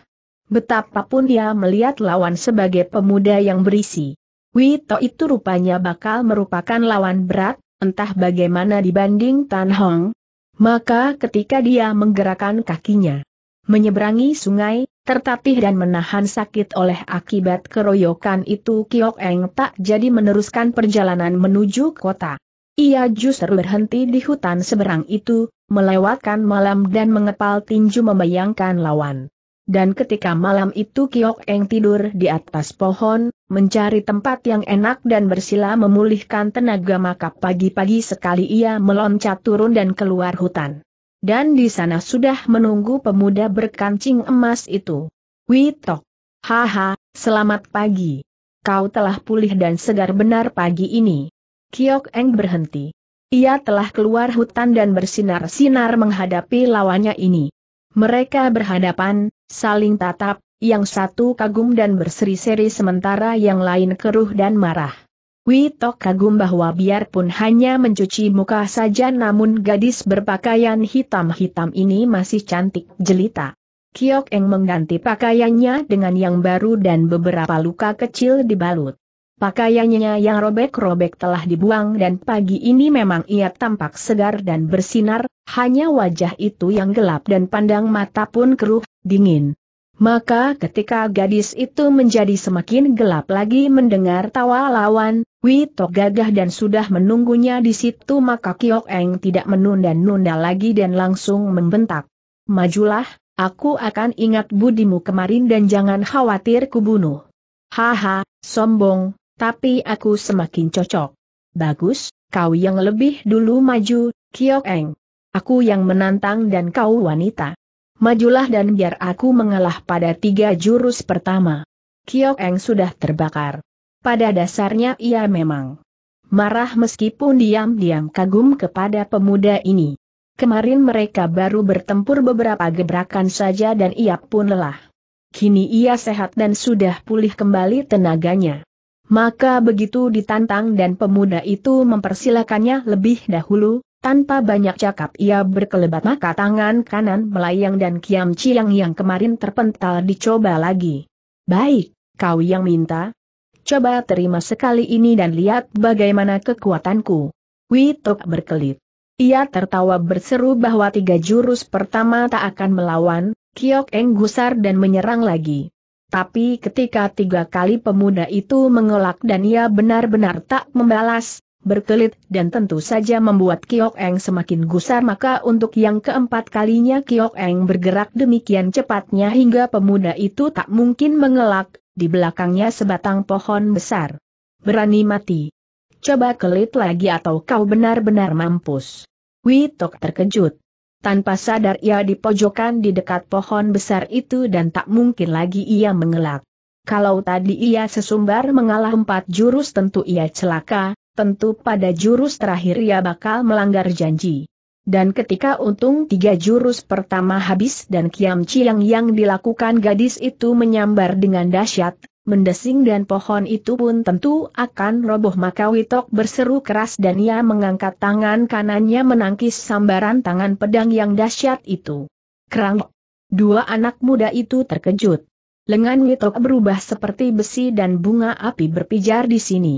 Betapapun ia melihat lawan sebagai pemuda yang berisi. Wito itu rupanya bakal merupakan lawan berat, entah bagaimana dibanding Tan Hong. Maka ketika dia menggerakkan kakinya, menyeberangi sungai, tertatih dan menahan sakit oleh akibat keroyokan itu Kiok Eng tak jadi meneruskan perjalanan menuju kota. Ia justru berhenti di hutan seberang itu, melewatkan malam dan mengepal tinju membayangkan lawan. Dan ketika malam itu Kiok Eng tidur di atas pohon, mencari tempat yang enak dan bersila memulihkan tenaga maka pagi-pagi sekali ia meloncat turun dan keluar hutan. Dan di sana sudah menunggu pemuda berkancing emas itu. Witok. Haha, selamat pagi. Kau telah pulih dan segar benar pagi ini. Kiok Eng berhenti. Ia telah keluar hutan dan bersinar-sinar menghadapi lawannya ini. Mereka berhadapan, Saling tatap, yang satu kagum dan berseri-seri sementara yang lain keruh dan marah. Witok kagum bahwa biarpun hanya mencuci muka saja namun gadis berpakaian hitam-hitam ini masih cantik jelita. Kiok Eng mengganti pakaiannya dengan yang baru dan beberapa luka kecil dibalut. Pakaiannya yang robek-robek telah dibuang dan pagi ini memang ia tampak segar dan bersinar, hanya wajah itu yang gelap dan pandang mata pun keruh, dingin. Maka ketika gadis itu menjadi semakin gelap lagi mendengar tawa lawan, Wito gagah dan sudah menunggunya di situ maka Kiok Eng tidak menunda-nunda lagi dan langsung membentak. Majulah, aku akan ingat budimu kemarin dan jangan khawatir kubunuh. Haha, sombong, tapi aku semakin cocok. Bagus, kau yang lebih dulu maju, Kyoeng. Aku yang menantang dan kau wanita. Majulah dan biar aku mengalah pada tiga jurus pertama. Kyoeng sudah terbakar. Pada dasarnya ia memang marah meskipun diam-diam kagum kepada pemuda ini. Kemarin mereka baru bertempur beberapa gebrakan saja dan ia pun lelah. Kini ia sehat dan sudah pulih kembali tenaganya. Maka begitu ditantang dan pemuda itu mempersilakannya lebih dahulu, tanpa banyak cakap ia berkelebat maka tangan kanan melayang dan kiam ciang yang kemarin terpental dicoba lagi. Baik, kau yang minta. Coba terima sekali ini dan lihat bagaimana kekuatanku. Witok berkelit. Ia tertawa berseru bahwa tiga jurus pertama tak akan melawan, Kiok Eng gusar dan menyerang lagi. Tapi ketika tiga kali pemuda itu mengelak dan ia benar-benar tak membalas, berkelit dan tentu saja membuat Kiok Eng semakin gusar maka untuk yang keempat kalinya Kiok Eng bergerak demikian cepatnya hingga pemuda itu tak mungkin mengelak, di belakangnya sebatang pohon besar. Berani mati. Coba kelit lagi atau kau benar-benar mampus. Witok terkejut. Tanpa sadar ia dipojokkan di dekat pohon besar itu dan tak mungkin lagi ia mengelak. Kalau tadi ia sesumbar mengalah empat jurus tentu ia celaka, tentu pada jurus terakhir ia bakal melanggar janji. Dan ketika untung tiga jurus pertama habis dan Kiam ciang yang dilakukan gadis itu menyambar dengan dahsyat, mendesing dan pohon itu pun tentu akan roboh maka Witok berseru keras dan ia mengangkat tangan kanannya menangkis sambaran tangan pedang yang dahsyat itu. Kerang. Dua anak muda itu terkejut. Lengan Witok berubah seperti besi dan bunga api berpijar di sini.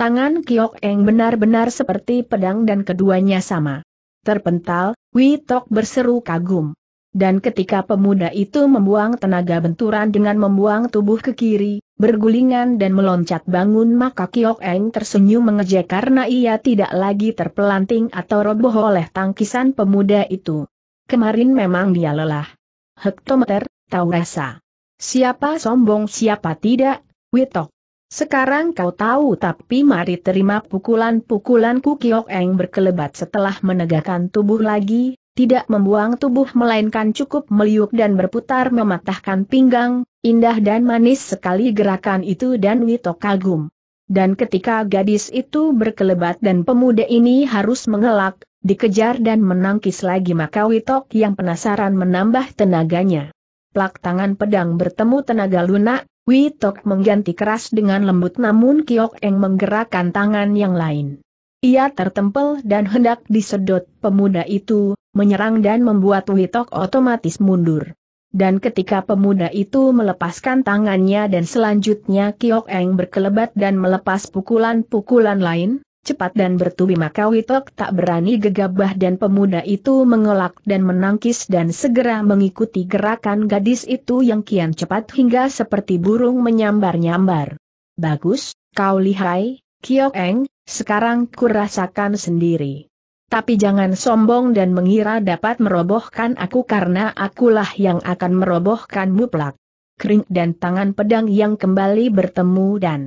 Tangan Kiok Eng benar-benar seperti pedang dan keduanya sama. Terpental, Witok berseru kagum. Dan ketika pemuda itu membuang tenaga benturan dengan membuang tubuh ke kiri, bergulingan dan meloncat bangun maka Kiok Eng tersenyum mengejek karena ia tidak lagi terpelanting atau roboh oleh tangkisan pemuda itu. Kemarin memang dia lelah. Hektometer, tahu rasa. Siapa sombong siapa tidak, Witok. Sekarang kau tahu tapi mari terima pukulan-pukulanku Kiok Eng berkelebat setelah menegakkan tubuh lagi, tidak membuang tubuh melainkan cukup meliuk dan berputar mematahkan pinggang, indah dan manis sekali gerakan itu dan Wito kagum. Dan ketika gadis itu berkelebat dan pemuda ini harus mengelak, dikejar dan menangkis lagi maka Witok yang penasaran menambah tenaganya. Plak tangan pedang bertemu tenaga lunak, Witok mengganti keras dengan lembut namun Kiok Eng menggerakkan tangan yang lain. Ia tertempel dan hendak disedot pemuda itu, menyerang dan membuat Witok otomatis mundur. Dan ketika pemuda itu melepaskan tangannya dan selanjutnya Kiok Eng berkelebat dan melepas pukulan-pukulan lain, cepat dan bertubi maka Witok tak berani gegabah dan pemuda itu mengelak dan menangkis dan segera mengikuti gerakan gadis itu yang kian cepat hingga seperti burung menyambar-nyambar. Bagus, kau lihai, Kiok Eng, sekarang kurasakan sendiri. Tapi jangan sombong dan mengira dapat merobohkan aku karena akulah yang akan merobohkan muplak. Kering dan tangan pedang yang kembali bertemu dan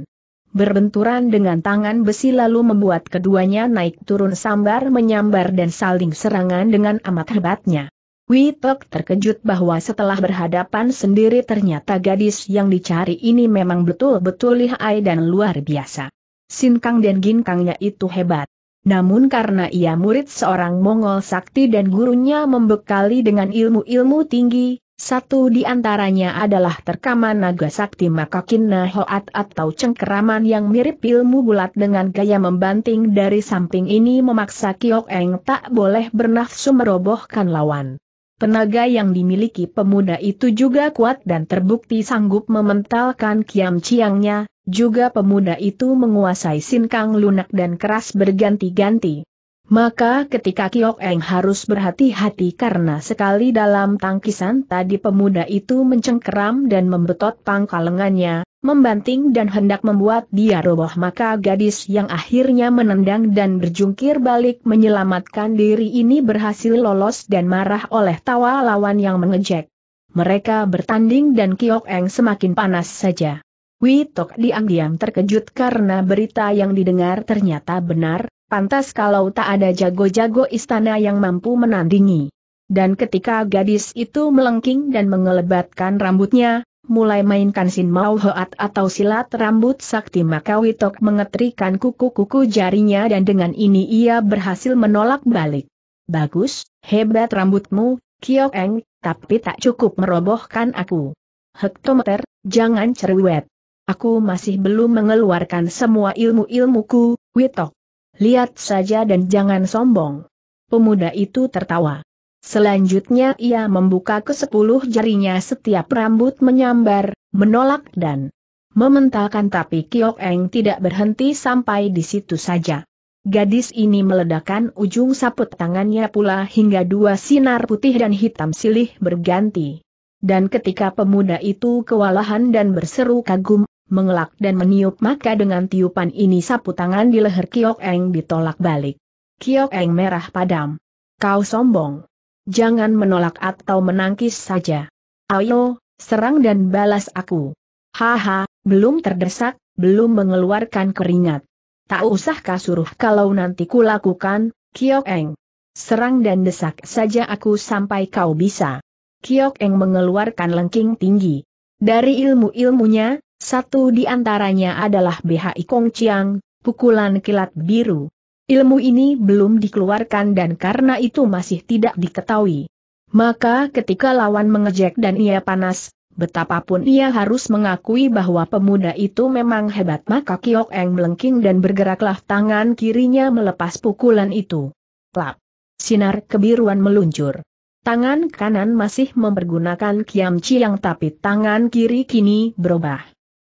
berbenturan dengan tangan besi lalu membuat keduanya naik turun sambar menyambar dan saling serangan dengan amat hebatnya. Witok terkejut bahwa setelah berhadapan sendiri ternyata gadis yang dicari ini memang betul-betul lihai dan luar biasa. Sin Kang dan Gin Kangnya itu hebat. Namun karena ia murid seorang Mongol sakti dan gurunya membekali dengan ilmu-ilmu tinggi, satu di antaranya adalah terkaman naga sakti makakinna hoat atau cengkeraman yang mirip ilmu bulat dengan gaya membanting dari samping ini memaksa Kiok Eng tak boleh bernafsu merobohkan lawan. Tenaga yang dimiliki pemuda itu juga kuat dan terbukti sanggup mementalkan kiam ciangnya, juga pemuda itu menguasai sinkang lunak dan keras berganti-ganti. Maka ketika Kiok Eng harus berhati-hati karena sekali dalam tangkisan tadi pemuda itu mencengkeram dan membetot pangkal lengannya, membanting dan hendak membuat dia roboh maka gadis yang akhirnya menendang dan berjungkir balik menyelamatkan diri ini berhasil lolos dan marah oleh tawa lawan yang mengejek. Mereka bertanding dan Kiok Eng semakin panas saja. Witok diam-diam terkejut karena berita yang didengar ternyata benar, pantas kalau tak ada jago-jago istana yang mampu menandingi. Dan ketika gadis itu melengking dan mengelebatkan rambutnya, mulai mainkan sin mau hoat atau silat rambut sakti maka Witok mengetrikan kuku-kuku jarinya dan dengan ini ia berhasil menolak balik. Bagus, hebat rambutmu, Kiok Eng, tapi tak cukup merobohkan aku. Hektometer, jangan cerewet. Aku masih belum mengeluarkan semua ilmu-ilmuku, Witok. Lihat saja dan jangan sombong. Pemuda itu tertawa. Selanjutnya ia membuka ke sepuluh jarinya setiap rambut menyambar, menolak dan mementalkan tapi Kiok Eng tidak berhenti sampai di situ saja. Gadis ini meledakkan ujung saput tangannya pula hingga dua sinar putih dan hitam silih berganti. Dan ketika pemuda itu kewalahan dan berseru kagum, mengelak dan meniup maka dengan tiupan ini sapu tangan di leher Kiok Eng ditolak balik. Kiok Eng merah padam. Kau sombong. Jangan menolak atau menangkis saja. Ayo, serang dan balas aku. Haha, belum terdesak, belum mengeluarkan keringat. Tak usah kasuruh kalau nanti kulakukan, Kiok Eng. Serang dan desak saja aku sampai kau bisa. Kiok Eng mengeluarkan lengking tinggi. Dari ilmu-ilmunya, satu di antaranya adalah BHI Kong Chiang, pukulan kilat biru. Ilmu ini belum dikeluarkan dan karena itu masih tidak diketahui. Maka ketika lawan mengejek dan ia panas, betapapun ia harus mengakui bahwa pemuda itu memang hebat maka Kiok Eng melengking dan bergeraklah tangan kirinya melepas pukulan itu. Plap! Sinar kebiruan meluncur. Tangan kanan masih mempergunakan Kiam Chiang tapi tangan kiri kini berubah.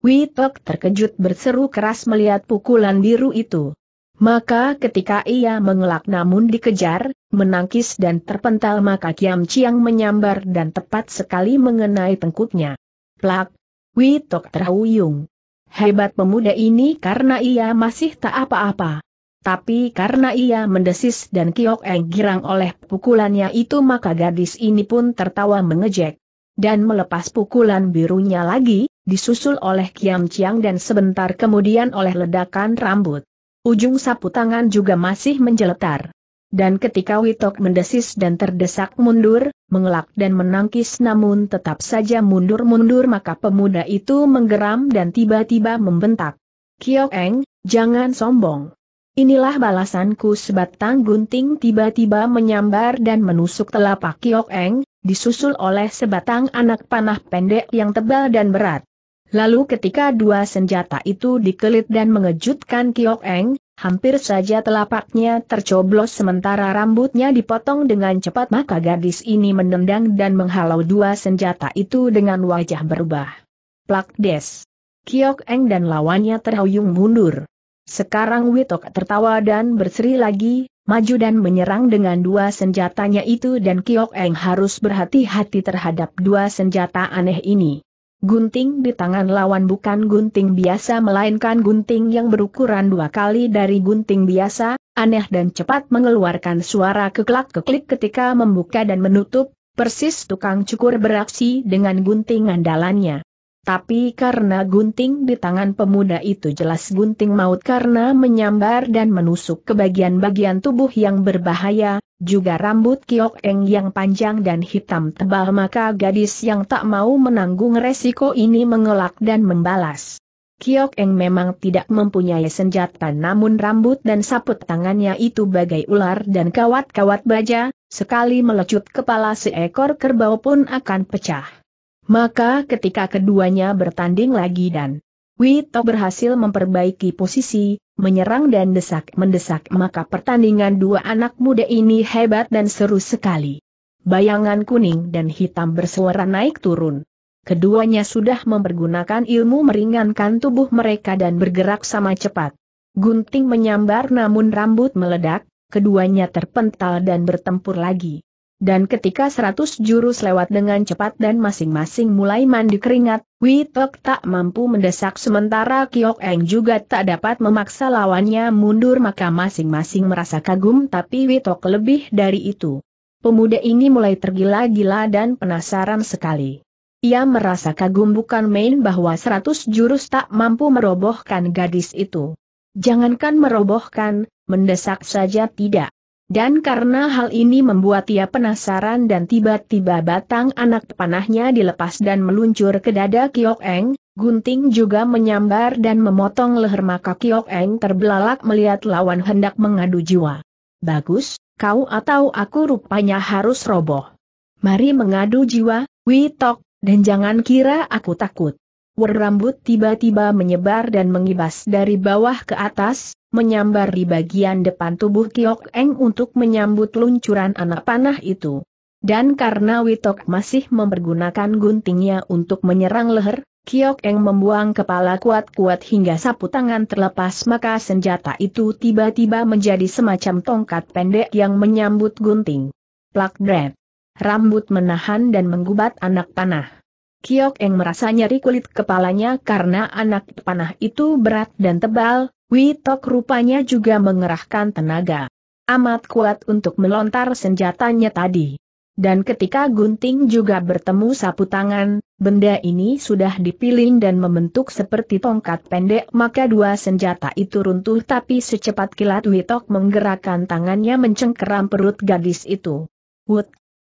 Witok terkejut berseru keras melihat pukulan biru itu. Maka ketika ia mengelak namun dikejar, menangkis dan terpental maka Kiam Chiang menyambar dan tepat sekali mengenai tengkuknya. Plak! Witok terhuyung. Hebat pemuda ini karena ia masih tak apa-apa. Tapi karena ia mendesis dan Kiok Eng girang oleh pukulannya itu maka gadis ini pun tertawa mengejek dan melepas pukulan birunya lagi, disusul oleh Kiam Chiang dan sebentar kemudian oleh ledakan rambut. Ujung sapu tangan juga masih menjeletar. Dan ketika Witok mendesis dan terdesak mundur, mengelak dan menangkis namun tetap saja mundur-mundur maka pemuda itu menggeram dan tiba-tiba membentak. Kiok Eng, jangan sombong. Inilah balasanku sebatang gunting tiba-tiba menyambar dan menusuk telapak Kiok Eng, disusul oleh sebatang anak panah pendek yang tebal dan berat. Lalu ketika dua senjata itu dikelit dan mengejutkan Kiok Eng, hampir saja telapaknya tercoblos sementara rambutnya dipotong dengan cepat maka gadis ini menendang dan menghalau dua senjata itu dengan wajah berubah. Plak des. Kiok Eng dan lawannya terhuyung mundur. Sekarang Witok tertawa dan berseri lagi, maju dan menyerang dengan dua senjatanya itu dan Kiok Eng harus berhati-hati terhadap dua senjata aneh ini. Gunting di tangan lawan bukan gunting biasa melainkan gunting yang berukuran dua kali dari gunting biasa, aneh dan cepat mengeluarkan suara keklak-keklik ketika membuka dan menutup, persis tukang cukur beraksi dengan gunting andalannya. Tapi karena gunting di tangan pemuda itu jelas gunting maut karena menyambar dan menusuk ke bagian-bagian tubuh yang berbahaya, juga rambut Kiok Eng yang panjang dan hitam tebal maka gadis yang tak mau menanggung resiko ini mengelak dan membalas. Kiok Eng memang tidak mempunyai senjata namun rambut dan saput tangannya itu bagai ular dan kawat-kawat baja, sekali melecut kepala seekor kerbau pun akan pecah. Maka ketika keduanya bertanding lagi dan Wito berhasil memperbaiki posisi, menyerang dan desak-mendesak maka pertandingan dua anak muda ini hebat dan seru sekali. Bayangan kuning dan hitam bersuara naik turun. Keduanya sudah mempergunakan ilmu meringankan tubuh mereka dan bergerak sama cepat. Gunting menyambar namun rambut meledak, keduanya terpental dan bertempur lagi. Dan ketika seratus jurus lewat dengan cepat dan masing-masing mulai mandi keringat, Wei Tok tak mampu mendesak sementara Kiok Eng juga tak dapat memaksa lawannya mundur maka masing-masing merasa kagum tapi Wei Tok lebih dari itu. Pemuda ini mulai tergila-gila dan penasaran sekali. Ia merasa kagum bukan main bahwa seratus jurus tak mampu merobohkan gadis itu. Jangankan merobohkan, mendesak saja tidak. Dan karena hal ini membuat ia penasaran dan tiba-tiba batang anak panahnya dilepas dan meluncur ke dada Kiok Eng, gunting juga menyambar dan memotong leher maka Kiok Eng terbelalak melihat lawan hendak mengadu jiwa. Bagus, kau atau aku rupanya harus roboh. Mari mengadu jiwa, Witok, dan jangan kira aku takut. Wer rambut tiba-tiba menyebar dan mengibas dari bawah ke atas, menyambar di bagian depan tubuh Kiok Eng untuk menyambut luncuran anak panah itu. Dan karena Witok masih mempergunakan guntingnya untuk menyerang leher, Kiok Eng membuang kepala kuat-kuat hingga sapu tangan terlepas maka senjata itu tiba-tiba menjadi semacam tongkat pendek yang menyambut gunting. Plak dret. Rambut menahan dan menggubat anak panah. Kiok Eng merasa nyeri kulit kepalanya karena anak panah itu berat dan tebal, Witok rupanya juga mengerahkan tenaga. Amat kuat untuk melontar senjatanya tadi. Dan ketika gunting juga bertemu sapu tangan, benda ini sudah dipiling dan membentuk seperti tongkat pendek maka dua senjata itu runtuh tapi secepat kilat Witok menggerakkan tangannya mencengkeram perut gadis itu. Wut!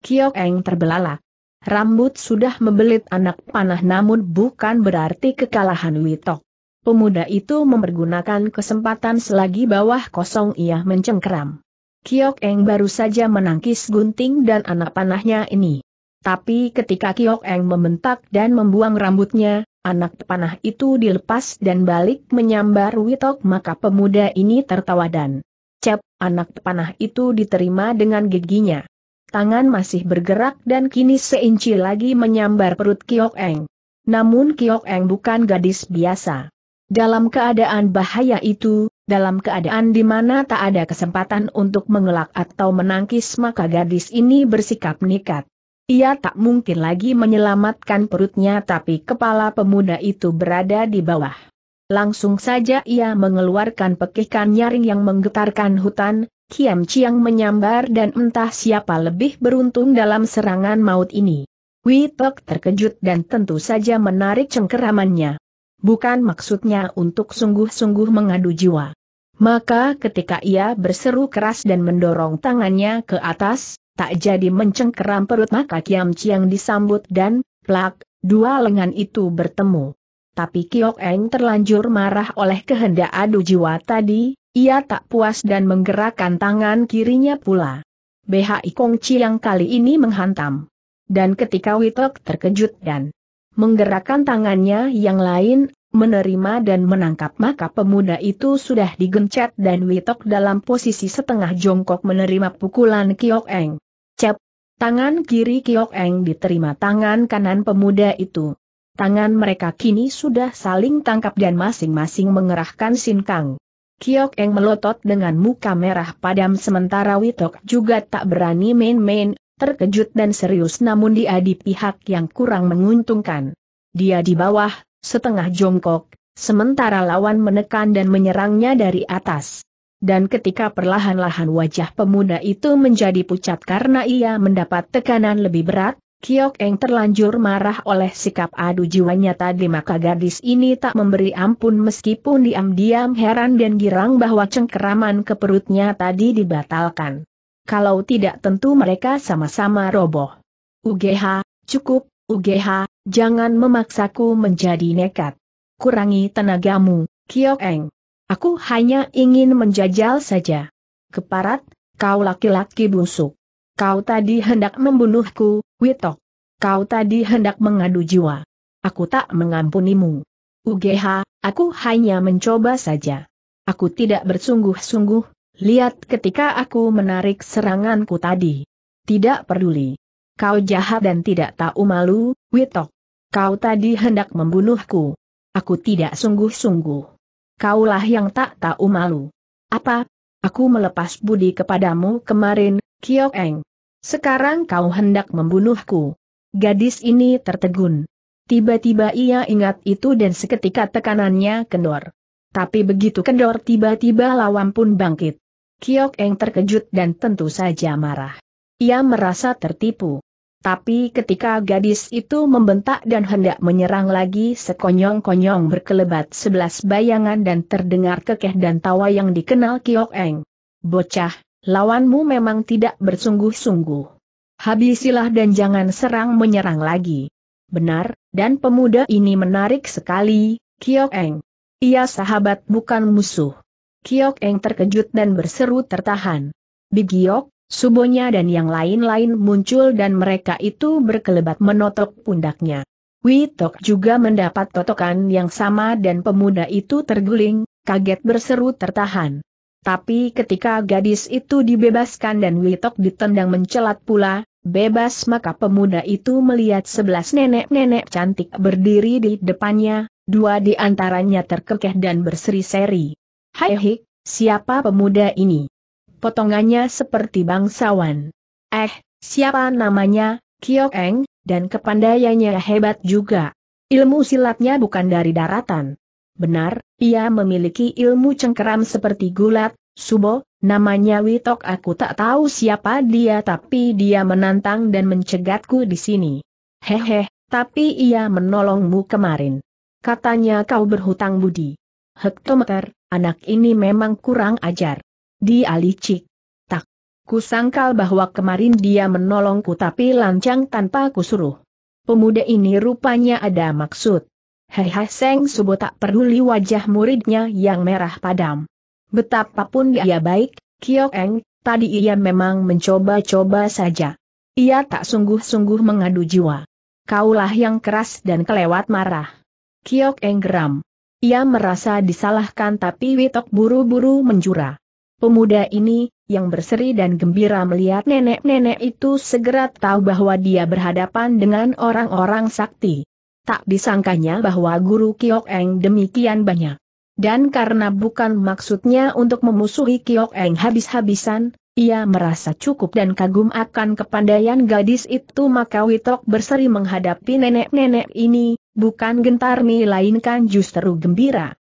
Kiok Eng terbelalak. Rambut sudah membelit anak panah namun bukan berarti kekalahan Witok. Pemuda itu mempergunakan kesempatan selagi bawah kosong ia mencengkeram. Kiok Eng baru saja menangkis gunting dan anak panahnya ini. Tapi ketika Kiok Eng membentak dan membuang rambutnya, anak panah itu dilepas dan balik menyambar Witok maka pemuda ini tertawa dan cep, anak panah itu diterima dengan giginya. Tangan masih bergerak dan kini seinci lagi menyambar perut Kiok Eng. Namun Kiok Eng bukan gadis biasa. Dalam keadaan bahaya itu, dalam keadaan di mana tak ada kesempatan untuk mengelak atau menangkis maka gadis ini bersikap nikat. Ia tak mungkin lagi menyelamatkan perutnya tapi kepala pemuda itu berada di bawah. Langsung saja ia mengeluarkan pekikan nyaring yang menggetarkan hutan, Kiam Chiang menyambar dan entah siapa lebih beruntung dalam serangan maut ini. Witok terkejut dan tentu saja menarik cengkeramannya bukan maksudnya untuk sungguh-sungguh mengadu jiwa. Maka ketika ia berseru keras dan mendorong tangannya ke atas, tak jadi mencengkeram perut maka Kiam Chiang disambut dan, plak, dua lengan itu bertemu. Tapi Kiok Eng terlanjur marah oleh kehendak adu jiwa tadi, ia tak puas dan menggerakkan tangan kirinya pula. BHI Kong Chiang kali ini menghantam. Dan ketika Witok terkejut dan menggerakkan tangannya yang lain, menerima dan menangkap maka pemuda itu sudah digencet dan witok dalam posisi setengah jongkok menerima pukulan Kiok Eng. Cep, tangan kiri Kiok Eng diterima tangan kanan pemuda itu. Tangan mereka kini sudah saling tangkap dan masing-masing mengerahkan sinkang. Kiok Eng melotot dengan muka merah padam sementara Witok juga tak berani main-main, terkejut dan serius namun dia di pihak yang kurang menguntungkan. Dia di bawah, setengah jongkok, sementara lawan menekan dan menyerangnya dari atas. Dan ketika perlahan-lahan wajah pemuda itu menjadi pucat karena ia mendapat tekanan lebih berat, Kiok Eng terlanjur marah oleh sikap adu jiwanya tadi maka gadis ini tak memberi ampun meskipun diam-diam heran dan girang bahwa cengkeraman ke perutnya tadi dibatalkan kalau tidak tentu mereka sama-sama roboh. UGH, cukup, UGH, jangan memaksaku menjadi nekat. Kurangi tenagamu, Kiok Eng. Aku hanya ingin menjajal saja. Keparat, kau laki-laki busuk. Kau tadi hendak membunuhku, Witok. Kau tadi hendak mengadu jiwa. Aku tak mengampunimu. UGH, aku hanya mencoba saja. Aku tidak bersungguh-sungguh, Lihat ketika aku menarik seranganku tadi. Tidak peduli. Kau jahat dan tidak tahu malu, Witok. Kau tadi hendak membunuhku. Aku tidak sungguh-sungguh. Kaulah yang tak tahu malu. Apa? Aku melepas budi kepadamu kemarin, Kiok Eng. Sekarang kau hendak membunuhku. Gadis ini tertegun. Tiba-tiba ia ingat itu dan seketika tekanannya kendor. Tapi begitu kendor tiba-tiba lawan pun bangkit. Kiok Eng terkejut dan tentu saja marah. Ia merasa tertipu. Tapi ketika gadis itu membentak dan hendak menyerang lagi sekonyong-konyong berkelebat sebelas bayangan dan terdengar kekeh dan tawa yang dikenal Kiok Eng. Bocah, lawanmu memang tidak bersungguh-sungguh. Habisilah dan jangan serang menyerang lagi. Benar, dan pemuda ini menarik sekali, Kiok Eng. Ia sahabat bukan musuh. Kiok Eng terkejut dan berseru tertahan. Bigiok, Subonya dan yang lain-lain muncul dan mereka itu berkelebat menotok pundaknya. Witok juga mendapat totokan yang sama dan pemuda itu terguling, kaget berseru tertahan. Tapi ketika gadis itu dibebaskan dan Witok ditendang mencelat pula, bebas maka pemuda itu melihat sebelas nenek-nenek cantik berdiri di depannya, dua di antaranya terkekeh dan berseri-seri. Hai eh, hik, siapa pemuda ini? Potongannya seperti bangsawan. Eh, siapa namanya, Kiok Eng, dan kepandaiannya hebat juga. Ilmu silatnya bukan dari daratan. Benar, ia memiliki ilmu cengkeram seperti gulat, subo, namanya Witok aku tak tahu siapa dia tapi dia menantang dan mencegatku di sini. Hehe, tapi ia menolongmu kemarin. Katanya kau berhutang budi. Hektometer, Anak ini memang kurang ajar. Dia licik. Tak. Kusangkal bahwa kemarin dia menolongku tapi lancang tanpa kusuruh. Pemuda ini rupanya ada maksud. Hei, hei, Seng Subo tak peduli wajah muridnya yang merah padam. Betapapun dia baik, Kiok Eng, tadi ia memang mencoba-coba saja. Ia tak sungguh-sungguh mengadu jiwa. Kaulah yang keras dan kelewat marah. Kiok Eng geram. Ia merasa disalahkan tapi Witok buru-buru menjura. Pemuda ini, yang berseri dan gembira melihat nenek-nenek itu segera tahu bahwa dia berhadapan dengan orang-orang sakti. Tak disangkanya bahwa guru Kiok Eng demikian banyak. Dan karena bukan maksudnya untuk memusuhi Kiok Eng habis-habisan, ia merasa cukup dan kagum akan kepandaian gadis itu maka Witok berseri menghadapi nenek-nenek ini, bukan gentar melainkan justru gembira.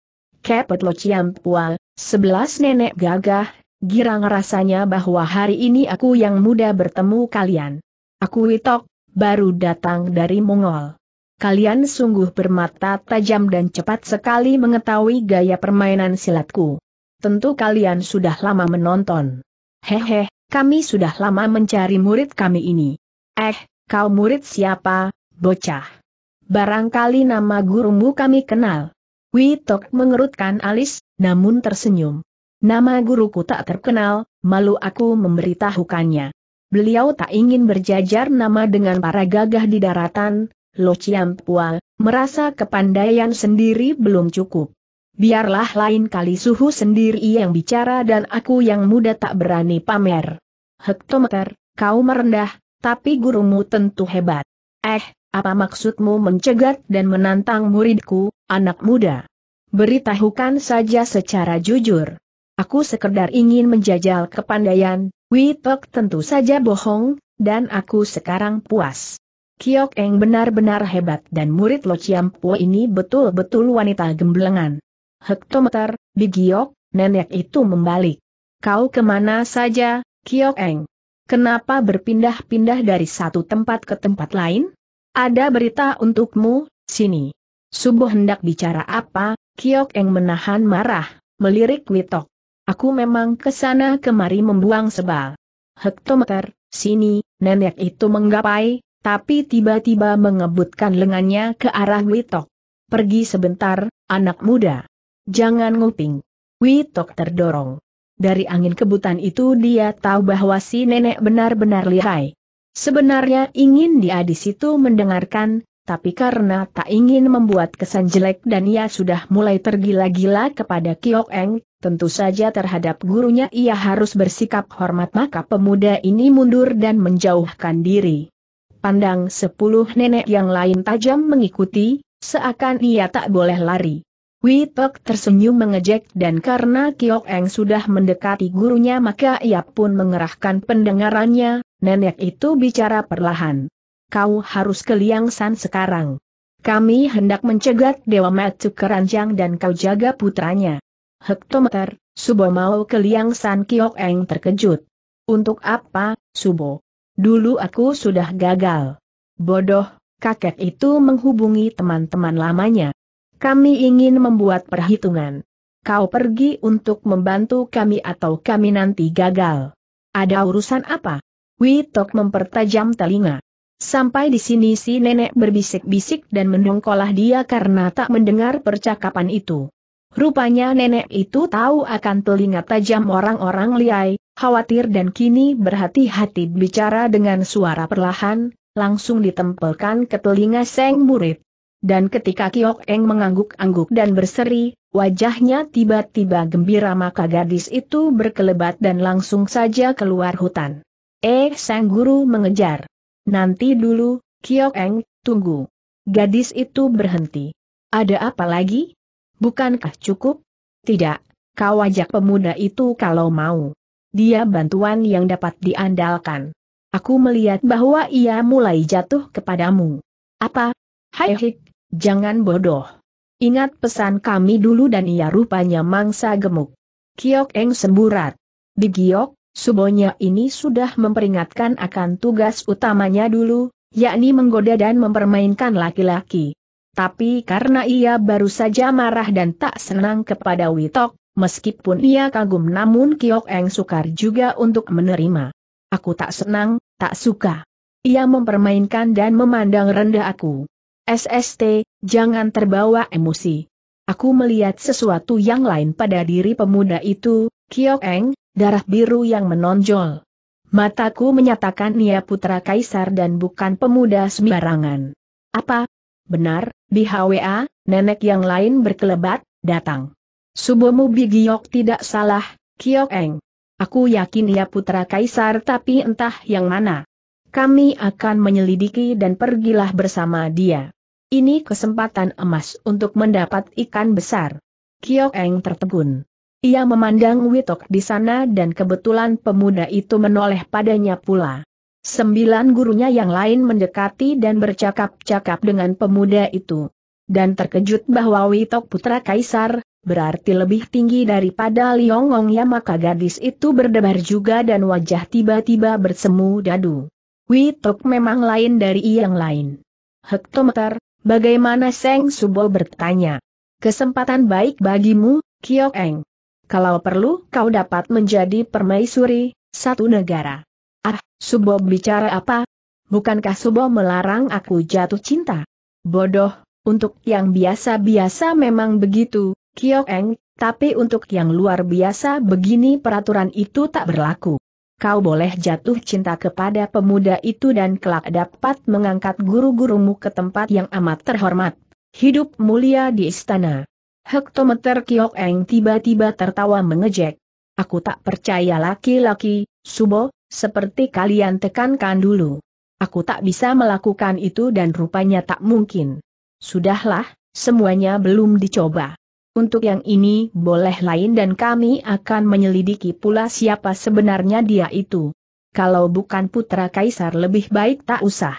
Kepet lo ciampual, sebelas nenek gagah, girang rasanya bahwa hari ini aku yang muda bertemu kalian. Aku Witok, baru datang dari Mongol. Kalian sungguh bermata tajam dan cepat sekali mengetahui gaya permainan silatku. Tentu kalian sudah lama menonton. Hehe, kami sudah lama mencari murid kami ini. Eh, kau murid siapa, bocah? Barangkali nama gurumu kami kenal. Witok mengerutkan alis, namun tersenyum. Nama guruku tak terkenal, malu aku memberitahukannya. Beliau tak ingin berjajar nama dengan para gagah di daratan, Lo Ciampua, merasa kepandaian sendiri belum cukup. Biarlah lain kali suhu sendiri yang bicara dan aku yang muda tak berani pamer. Hektometer, kau merendah, tapi gurumu tentu hebat. Eh, apa maksudmu mencegat dan menantang muridku, anak muda? Beritahukan saja secara jujur. Aku sekedar ingin menjajal kepandaian, Witok tentu saja bohong, dan aku sekarang puas. Kiok Eng benar-benar hebat dan murid Lo Po ini betul-betul wanita gemblengan. Hektometer, Bigiok, nenek itu membalik. Kau kemana saja, Kiok Eng? Kenapa berpindah-pindah dari satu tempat ke tempat lain? Ada berita untukmu, sini. Subuh hendak bicara apa, Kiok Eng menahan marah, melirik Witok. Aku memang kesana kemari membuang sebal. Hektometer, sini, nenek itu menggapai, tapi tiba-tiba mengebutkan lengannya ke arah Witok. Pergi sebentar, anak muda. Jangan nguping. Witok terdorong. Dari angin kebutan itu dia tahu bahwa si nenek benar-benar lihai. Sebenarnya ingin dia di situ mendengarkan, tapi karena tak ingin membuat kesan jelek dan ia sudah mulai tergila-gila kepada Kiok Eng, tentu saja terhadap gurunya ia harus bersikap hormat maka pemuda ini mundur dan menjauhkan diri. Pandang sepuluh nenek yang lain tajam mengikuti, seakan ia tak boleh lari. Wei tersenyum mengejek dan karena Kiok Eng sudah mendekati gurunya maka ia pun mengerahkan pendengarannya, nenek itu bicara perlahan. Kau harus ke Liangsan sekarang. Kami hendak mencegat Dewa Matsu Keranjang dan kau jaga putranya. Hektometer, Subo mau ke Liangsan Kiok Eng terkejut. Untuk apa, Subo? Dulu aku sudah gagal. Bodoh, kakek itu menghubungi teman-teman lamanya. Kami ingin membuat perhitungan. Kau pergi untuk membantu kami atau kami nanti gagal. Ada urusan apa? Witok mempertajam telinga. Sampai di sini si nenek berbisik-bisik dan mendongkolah dia karena tak mendengar percakapan itu. Rupanya nenek itu tahu akan telinga tajam orang-orang liai, khawatir dan kini berhati-hati bicara dengan suara perlahan, langsung ditempelkan ke telinga seng murid dan ketika Kiok Eng mengangguk-angguk dan berseri, wajahnya tiba-tiba gembira maka gadis itu berkelebat dan langsung saja keluar hutan. Eh sang guru mengejar. Nanti dulu, Kiok Eng, tunggu. Gadis itu berhenti. Ada apa lagi? Bukankah cukup? Tidak, kau ajak pemuda itu kalau mau. Dia bantuan yang dapat diandalkan. Aku melihat bahwa ia mulai jatuh kepadamu. Apa? Hai hik Jangan bodoh. Ingat pesan kami dulu dan ia rupanya mangsa gemuk. Kiok Eng semburat. Di Giok, subonya ini sudah memperingatkan akan tugas utamanya dulu, yakni menggoda dan mempermainkan laki-laki. Tapi karena ia baru saja marah dan tak senang kepada Witok, Meskipun ia kagum namun Kiok Eng sukar juga untuk menerima. Aku tak senang, tak suka. Ia mempermainkan dan memandang rendah aku. SST, jangan terbawa emosi. Aku melihat sesuatu yang lain pada diri pemuda itu, Kiok Eng, darah biru yang menonjol. Mataku menyatakan ia putra kaisar dan bukan pemuda sembarangan. Apa? Benar, di HWA, nenek yang lain berkelebat, datang. Subomu Bigiok tidak salah, Kiok Eng. Aku yakin ia putra kaisar tapi entah yang mana kami akan menyelidiki dan pergilah bersama dia. Ini kesempatan emas untuk mendapat ikan besar. Kiok Eng tertegun. Ia memandang Witok di sana dan kebetulan pemuda itu menoleh padanya pula. Sembilan gurunya yang lain mendekati dan bercakap-cakap dengan pemuda itu. Dan terkejut bahwa Witok putra kaisar, berarti lebih tinggi daripada Liongong ya maka gadis itu berdebar juga dan wajah tiba-tiba bersemu dadu. Witok memang lain dari yang lain. Hektometer, bagaimana Seng Subo bertanya. Kesempatan baik bagimu, Kiok Eng. Kalau perlu kau dapat menjadi permaisuri, satu negara. Ah, Subo bicara apa? Bukankah Subo melarang aku jatuh cinta? Bodoh, untuk yang biasa-biasa memang begitu, Kiok Eng, tapi untuk yang luar biasa begini peraturan itu tak berlaku. Kau boleh jatuh cinta kepada pemuda itu dan kelak dapat mengangkat guru-gurumu ke tempat yang amat terhormat. Hidup mulia di istana. Hektometer Kiok Eng tiba-tiba tertawa mengejek. Aku tak percaya laki-laki, Subo, seperti kalian tekankan dulu. Aku tak bisa melakukan itu dan rupanya tak mungkin. Sudahlah, semuanya belum dicoba. Untuk yang ini boleh lain dan kami akan menyelidiki pula siapa sebenarnya dia itu. Kalau bukan putra kaisar lebih baik tak usah.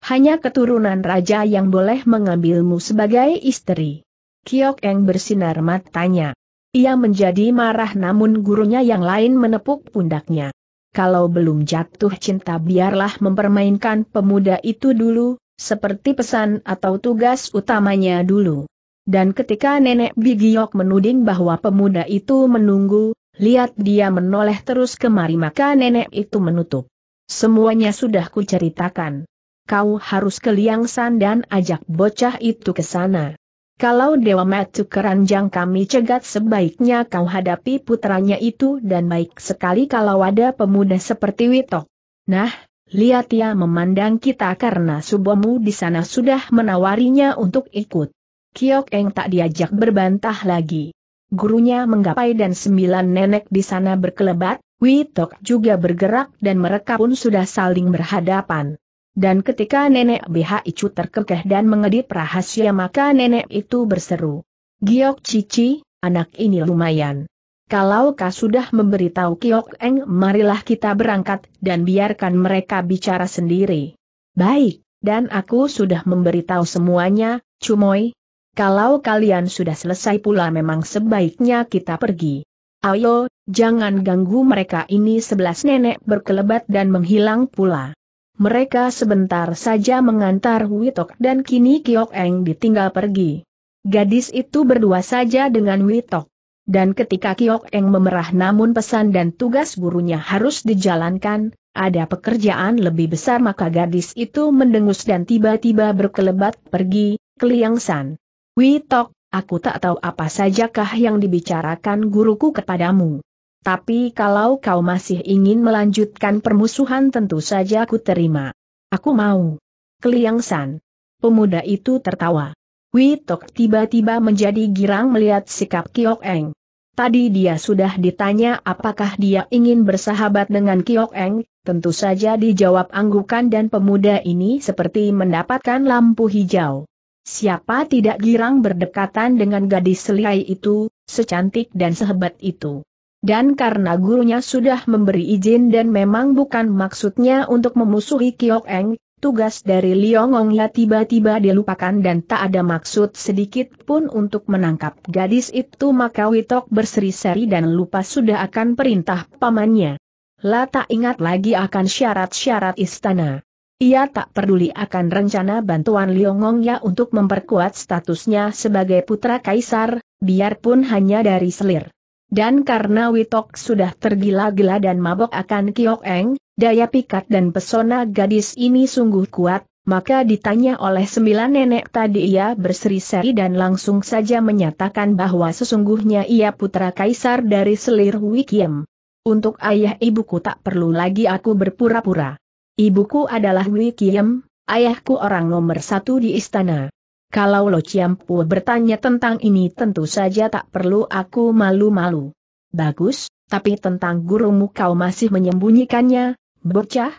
Hanya keturunan raja yang boleh mengambilmu sebagai istri. Kiok Eng bersinar matanya. Ia menjadi marah namun gurunya yang lain menepuk pundaknya. Kalau belum jatuh cinta biarlah mempermainkan pemuda itu dulu, seperti pesan atau tugas utamanya dulu. Dan ketika nenek Bigiok menuding bahwa pemuda itu menunggu, lihat dia menoleh terus kemari maka nenek itu menutup. Semuanya sudah kuceritakan. Kau harus ke Liangsan dan ajak bocah itu ke sana. Kalau Dewa Matu Keranjang kami cegat sebaiknya kau hadapi putranya itu dan baik sekali kalau ada pemuda seperti Witok. Nah, lihat ia memandang kita karena subomu di sana sudah menawarinya untuk ikut. Kiok Eng tak diajak berbantah lagi. Gurunya menggapai dan sembilan nenek di sana berkelebat, Witok juga bergerak dan mereka pun sudah saling berhadapan. Dan ketika nenek BH Icu terkekeh dan mengedip rahasia maka nenek itu berseru. Giok Cici, anak ini lumayan. Kalau kau sudah memberitahu Kiok Eng marilah kita berangkat dan biarkan mereka bicara sendiri. Baik, dan aku sudah memberitahu semuanya, Cumoy, kalau kalian sudah selesai pula memang sebaiknya kita pergi. Ayo, jangan ganggu mereka ini sebelas nenek berkelebat dan menghilang pula. Mereka sebentar saja mengantar Witok dan kini Kiok Eng ditinggal pergi. Gadis itu berdua saja dengan Witok. Dan ketika Kiok Eng memerah namun pesan dan tugas gurunya harus dijalankan, ada pekerjaan lebih besar maka gadis itu mendengus dan tiba-tiba berkelebat pergi, San. Witok, aku tak tahu apa sajakah yang dibicarakan guruku kepadamu. Tapi kalau kau masih ingin melanjutkan permusuhan tentu saja aku terima. Aku mau. Keliang San. Pemuda itu tertawa. Witok tiba-tiba menjadi girang melihat sikap Kiok Eng. Tadi dia sudah ditanya apakah dia ingin bersahabat dengan Kiok Eng, tentu saja dijawab anggukan dan pemuda ini seperti mendapatkan lampu hijau siapa tidak girang berdekatan dengan gadis selihai itu, secantik dan sehebat itu. Dan karena gurunya sudah memberi izin dan memang bukan maksudnya untuk memusuhi Kiok Eng, tugas dari Liongong ya tiba-tiba dilupakan dan tak ada maksud sedikit pun untuk menangkap gadis itu maka Witok berseri-seri dan lupa sudah akan perintah pamannya. La tak ingat lagi akan syarat-syarat istana. Ia tak peduli akan rencana bantuan Liongongnya untuk memperkuat statusnya sebagai putra kaisar, biarpun hanya dari selir. Dan karena Witok sudah tergila-gila dan mabok akan Kiok Eng, daya pikat dan pesona gadis ini sungguh kuat, maka ditanya oleh sembilan nenek tadi ia berseri-seri dan langsung saja menyatakan bahwa sesungguhnya ia putra kaisar dari selir Wikiem. Untuk ayah ibuku tak perlu lagi aku berpura-pura. Ibuku adalah Wei Kiem, ayahku orang nomor satu di istana. Kalau Lo Chiampu bertanya tentang ini tentu saja tak perlu aku malu-malu. Bagus, tapi tentang gurumu kau masih menyembunyikannya, bocah?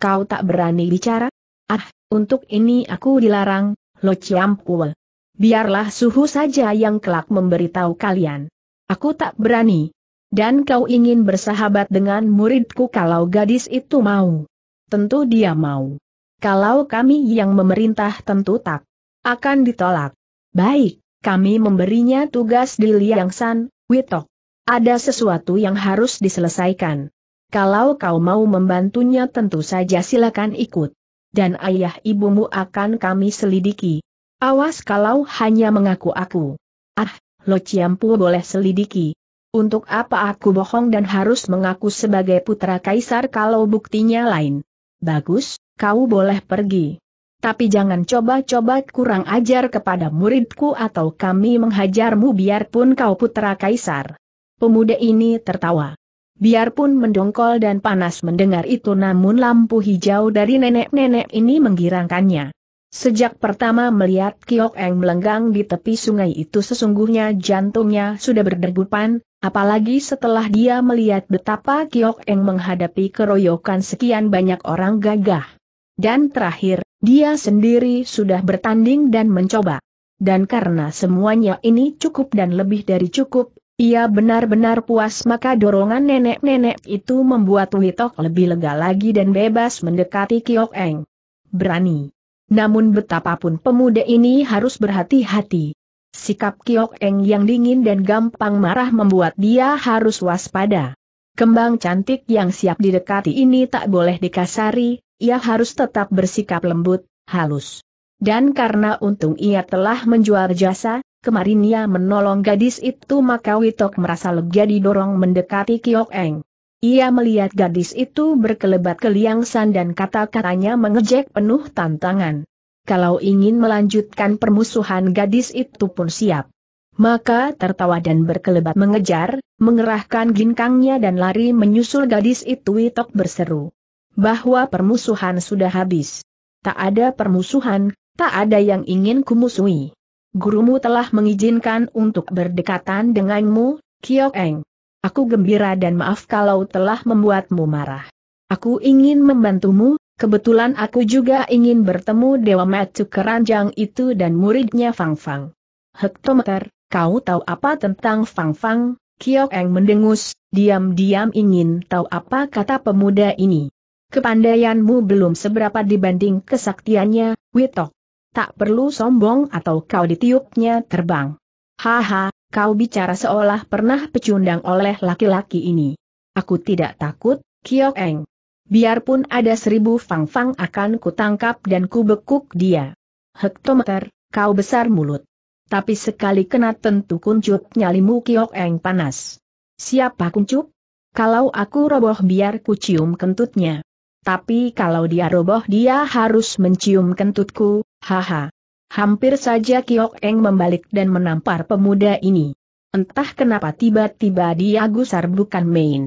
Kau tak berani bicara? Ah, untuk ini aku dilarang, Lo Chiampu. Biarlah suhu saja yang kelak memberitahu kalian. Aku tak berani. Dan kau ingin bersahabat dengan muridku kalau gadis itu mau. Tentu dia mau. Kalau kami yang memerintah tentu tak akan ditolak. Baik, kami memberinya tugas di Liangsan, Witok. Ada sesuatu yang harus diselesaikan. Kalau kau mau membantunya tentu saja silakan ikut. Dan ayah ibumu akan kami selidiki. Awas kalau hanya mengaku aku. Ah, Lo Ciampu boleh selidiki. Untuk apa aku bohong dan harus mengaku sebagai putra kaisar kalau buktinya lain? Bagus, kau boleh pergi. Tapi jangan coba-coba kurang ajar kepada muridku atau kami menghajarmu biarpun kau putra kaisar. Pemuda ini tertawa. Biarpun mendongkol dan panas mendengar itu namun lampu hijau dari nenek-nenek ini menggirangkannya. Sejak pertama melihat Kiok Eng melenggang di tepi sungai itu sesungguhnya jantungnya sudah berdegupan, apalagi setelah dia melihat betapa Kiok Eng menghadapi keroyokan sekian banyak orang gagah. Dan terakhir, dia sendiri sudah bertanding dan mencoba. Dan karena semuanya ini cukup dan lebih dari cukup, ia benar-benar puas maka dorongan nenek-nenek itu membuat Witok lebih lega lagi dan bebas mendekati Kiok Eng. Berani. Namun betapapun pemuda ini harus berhati-hati. Sikap Kiok Eng yang dingin dan gampang marah membuat dia harus waspada. Kembang cantik yang siap didekati ini tak boleh dikasari, ia harus tetap bersikap lembut, halus. Dan karena untung ia telah menjual jasa, kemarin ia menolong gadis itu maka Witok merasa lega didorong mendekati Kiok Eng. Ia melihat gadis itu berkelebat keliangsan dan kata-katanya mengejek penuh tantangan. Kalau ingin melanjutkan permusuhan gadis itu pun siap. Maka tertawa dan berkelebat mengejar, mengerahkan ginkangnya dan lari menyusul gadis itu Witok berseru. Bahwa permusuhan sudah habis. Tak ada permusuhan, tak ada yang ingin kumusui. Gurumu telah mengizinkan untuk berdekatan denganmu, Kyokeng. Eng. Aku gembira dan maaf kalau telah membuatmu marah. Aku ingin membantumu, kebetulan aku juga ingin bertemu Dewa Matsu keranjang itu dan muridnya Fang Fang. Hektometer, kau tahu apa tentang Fang Fang? Kiok Eng mendengus, diam-diam ingin tahu apa kata pemuda ini. Kepandaianmu belum seberapa dibanding kesaktiannya, Witok. Tak perlu sombong atau kau ditiupnya terbang. Haha, kau bicara seolah pernah pecundang oleh laki-laki ini. Aku tidak takut, Kiok Eng. Biarpun ada seribu fang-fang akan kutangkap dan kubekuk dia. Hektometer, kau besar mulut. Tapi sekali kena tentu kuncup nyalimu Kiok Eng panas. Siapa kuncup? Kalau aku roboh biar kucium kentutnya. Tapi kalau dia roboh dia harus mencium kentutku, haha. Hampir saja Kiok Eng membalik dan menampar pemuda ini. Entah kenapa tiba-tiba dia gusar bukan main.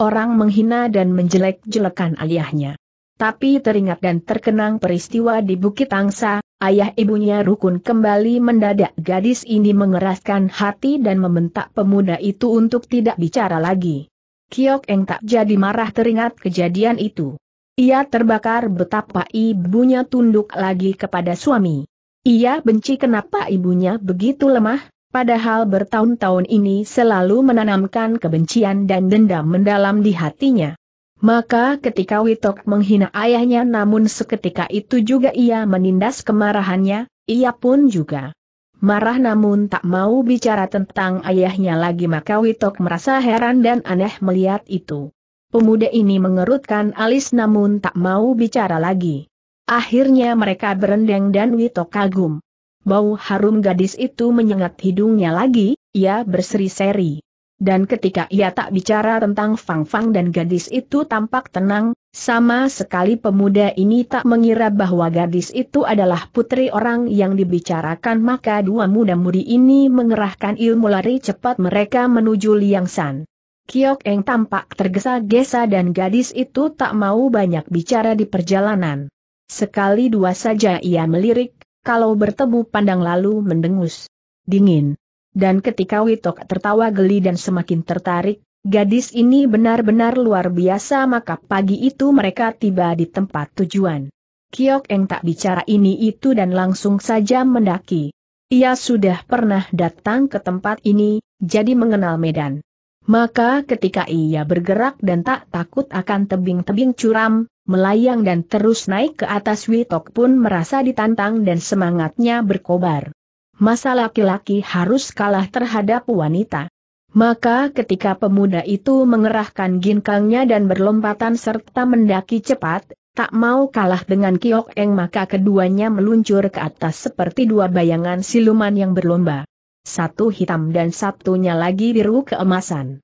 Orang menghina dan menjelek-jelekan ayahnya. Tapi teringat dan terkenang peristiwa di Bukit Angsa, ayah ibunya rukun kembali mendadak gadis ini mengeraskan hati dan membentak pemuda itu untuk tidak bicara lagi. Kiok Eng tak jadi marah teringat kejadian itu. Ia terbakar betapa ibunya tunduk lagi kepada suami. Ia benci kenapa ibunya begitu lemah, padahal bertahun-tahun ini selalu menanamkan kebencian dan dendam mendalam di hatinya. Maka ketika Witok menghina ayahnya namun seketika itu juga ia menindas kemarahannya, ia pun juga marah namun tak mau bicara tentang ayahnya lagi maka Witok merasa heran dan aneh melihat itu. Pemuda ini mengerutkan alis namun tak mau bicara lagi. Akhirnya mereka berendeng dan Wito kagum. Bau harum gadis itu menyengat hidungnya lagi, ia berseri-seri. Dan ketika ia tak bicara tentang Fang Fang dan gadis itu tampak tenang, sama sekali pemuda ini tak mengira bahwa gadis itu adalah putri orang yang dibicarakan maka dua muda-mudi ini mengerahkan ilmu lari cepat mereka menuju Liang San. Kiok Eng tampak tergesa-gesa dan gadis itu tak mau banyak bicara di perjalanan. Sekali dua saja ia melirik, kalau bertemu pandang lalu mendengus. Dingin. Dan ketika Witok tertawa geli dan semakin tertarik, gadis ini benar-benar luar biasa maka pagi itu mereka tiba di tempat tujuan. Kiok Eng tak bicara ini itu dan langsung saja mendaki. Ia sudah pernah datang ke tempat ini, jadi mengenal medan. Maka ketika ia bergerak dan tak takut akan tebing-tebing curam, melayang dan terus naik ke atas Witok pun merasa ditantang dan semangatnya berkobar. Masa laki-laki harus kalah terhadap wanita. Maka ketika pemuda itu mengerahkan ginkangnya dan berlompatan serta mendaki cepat, tak mau kalah dengan Kiok Eng maka keduanya meluncur ke atas seperti dua bayangan siluman yang berlomba satu hitam dan satunya lagi biru keemasan.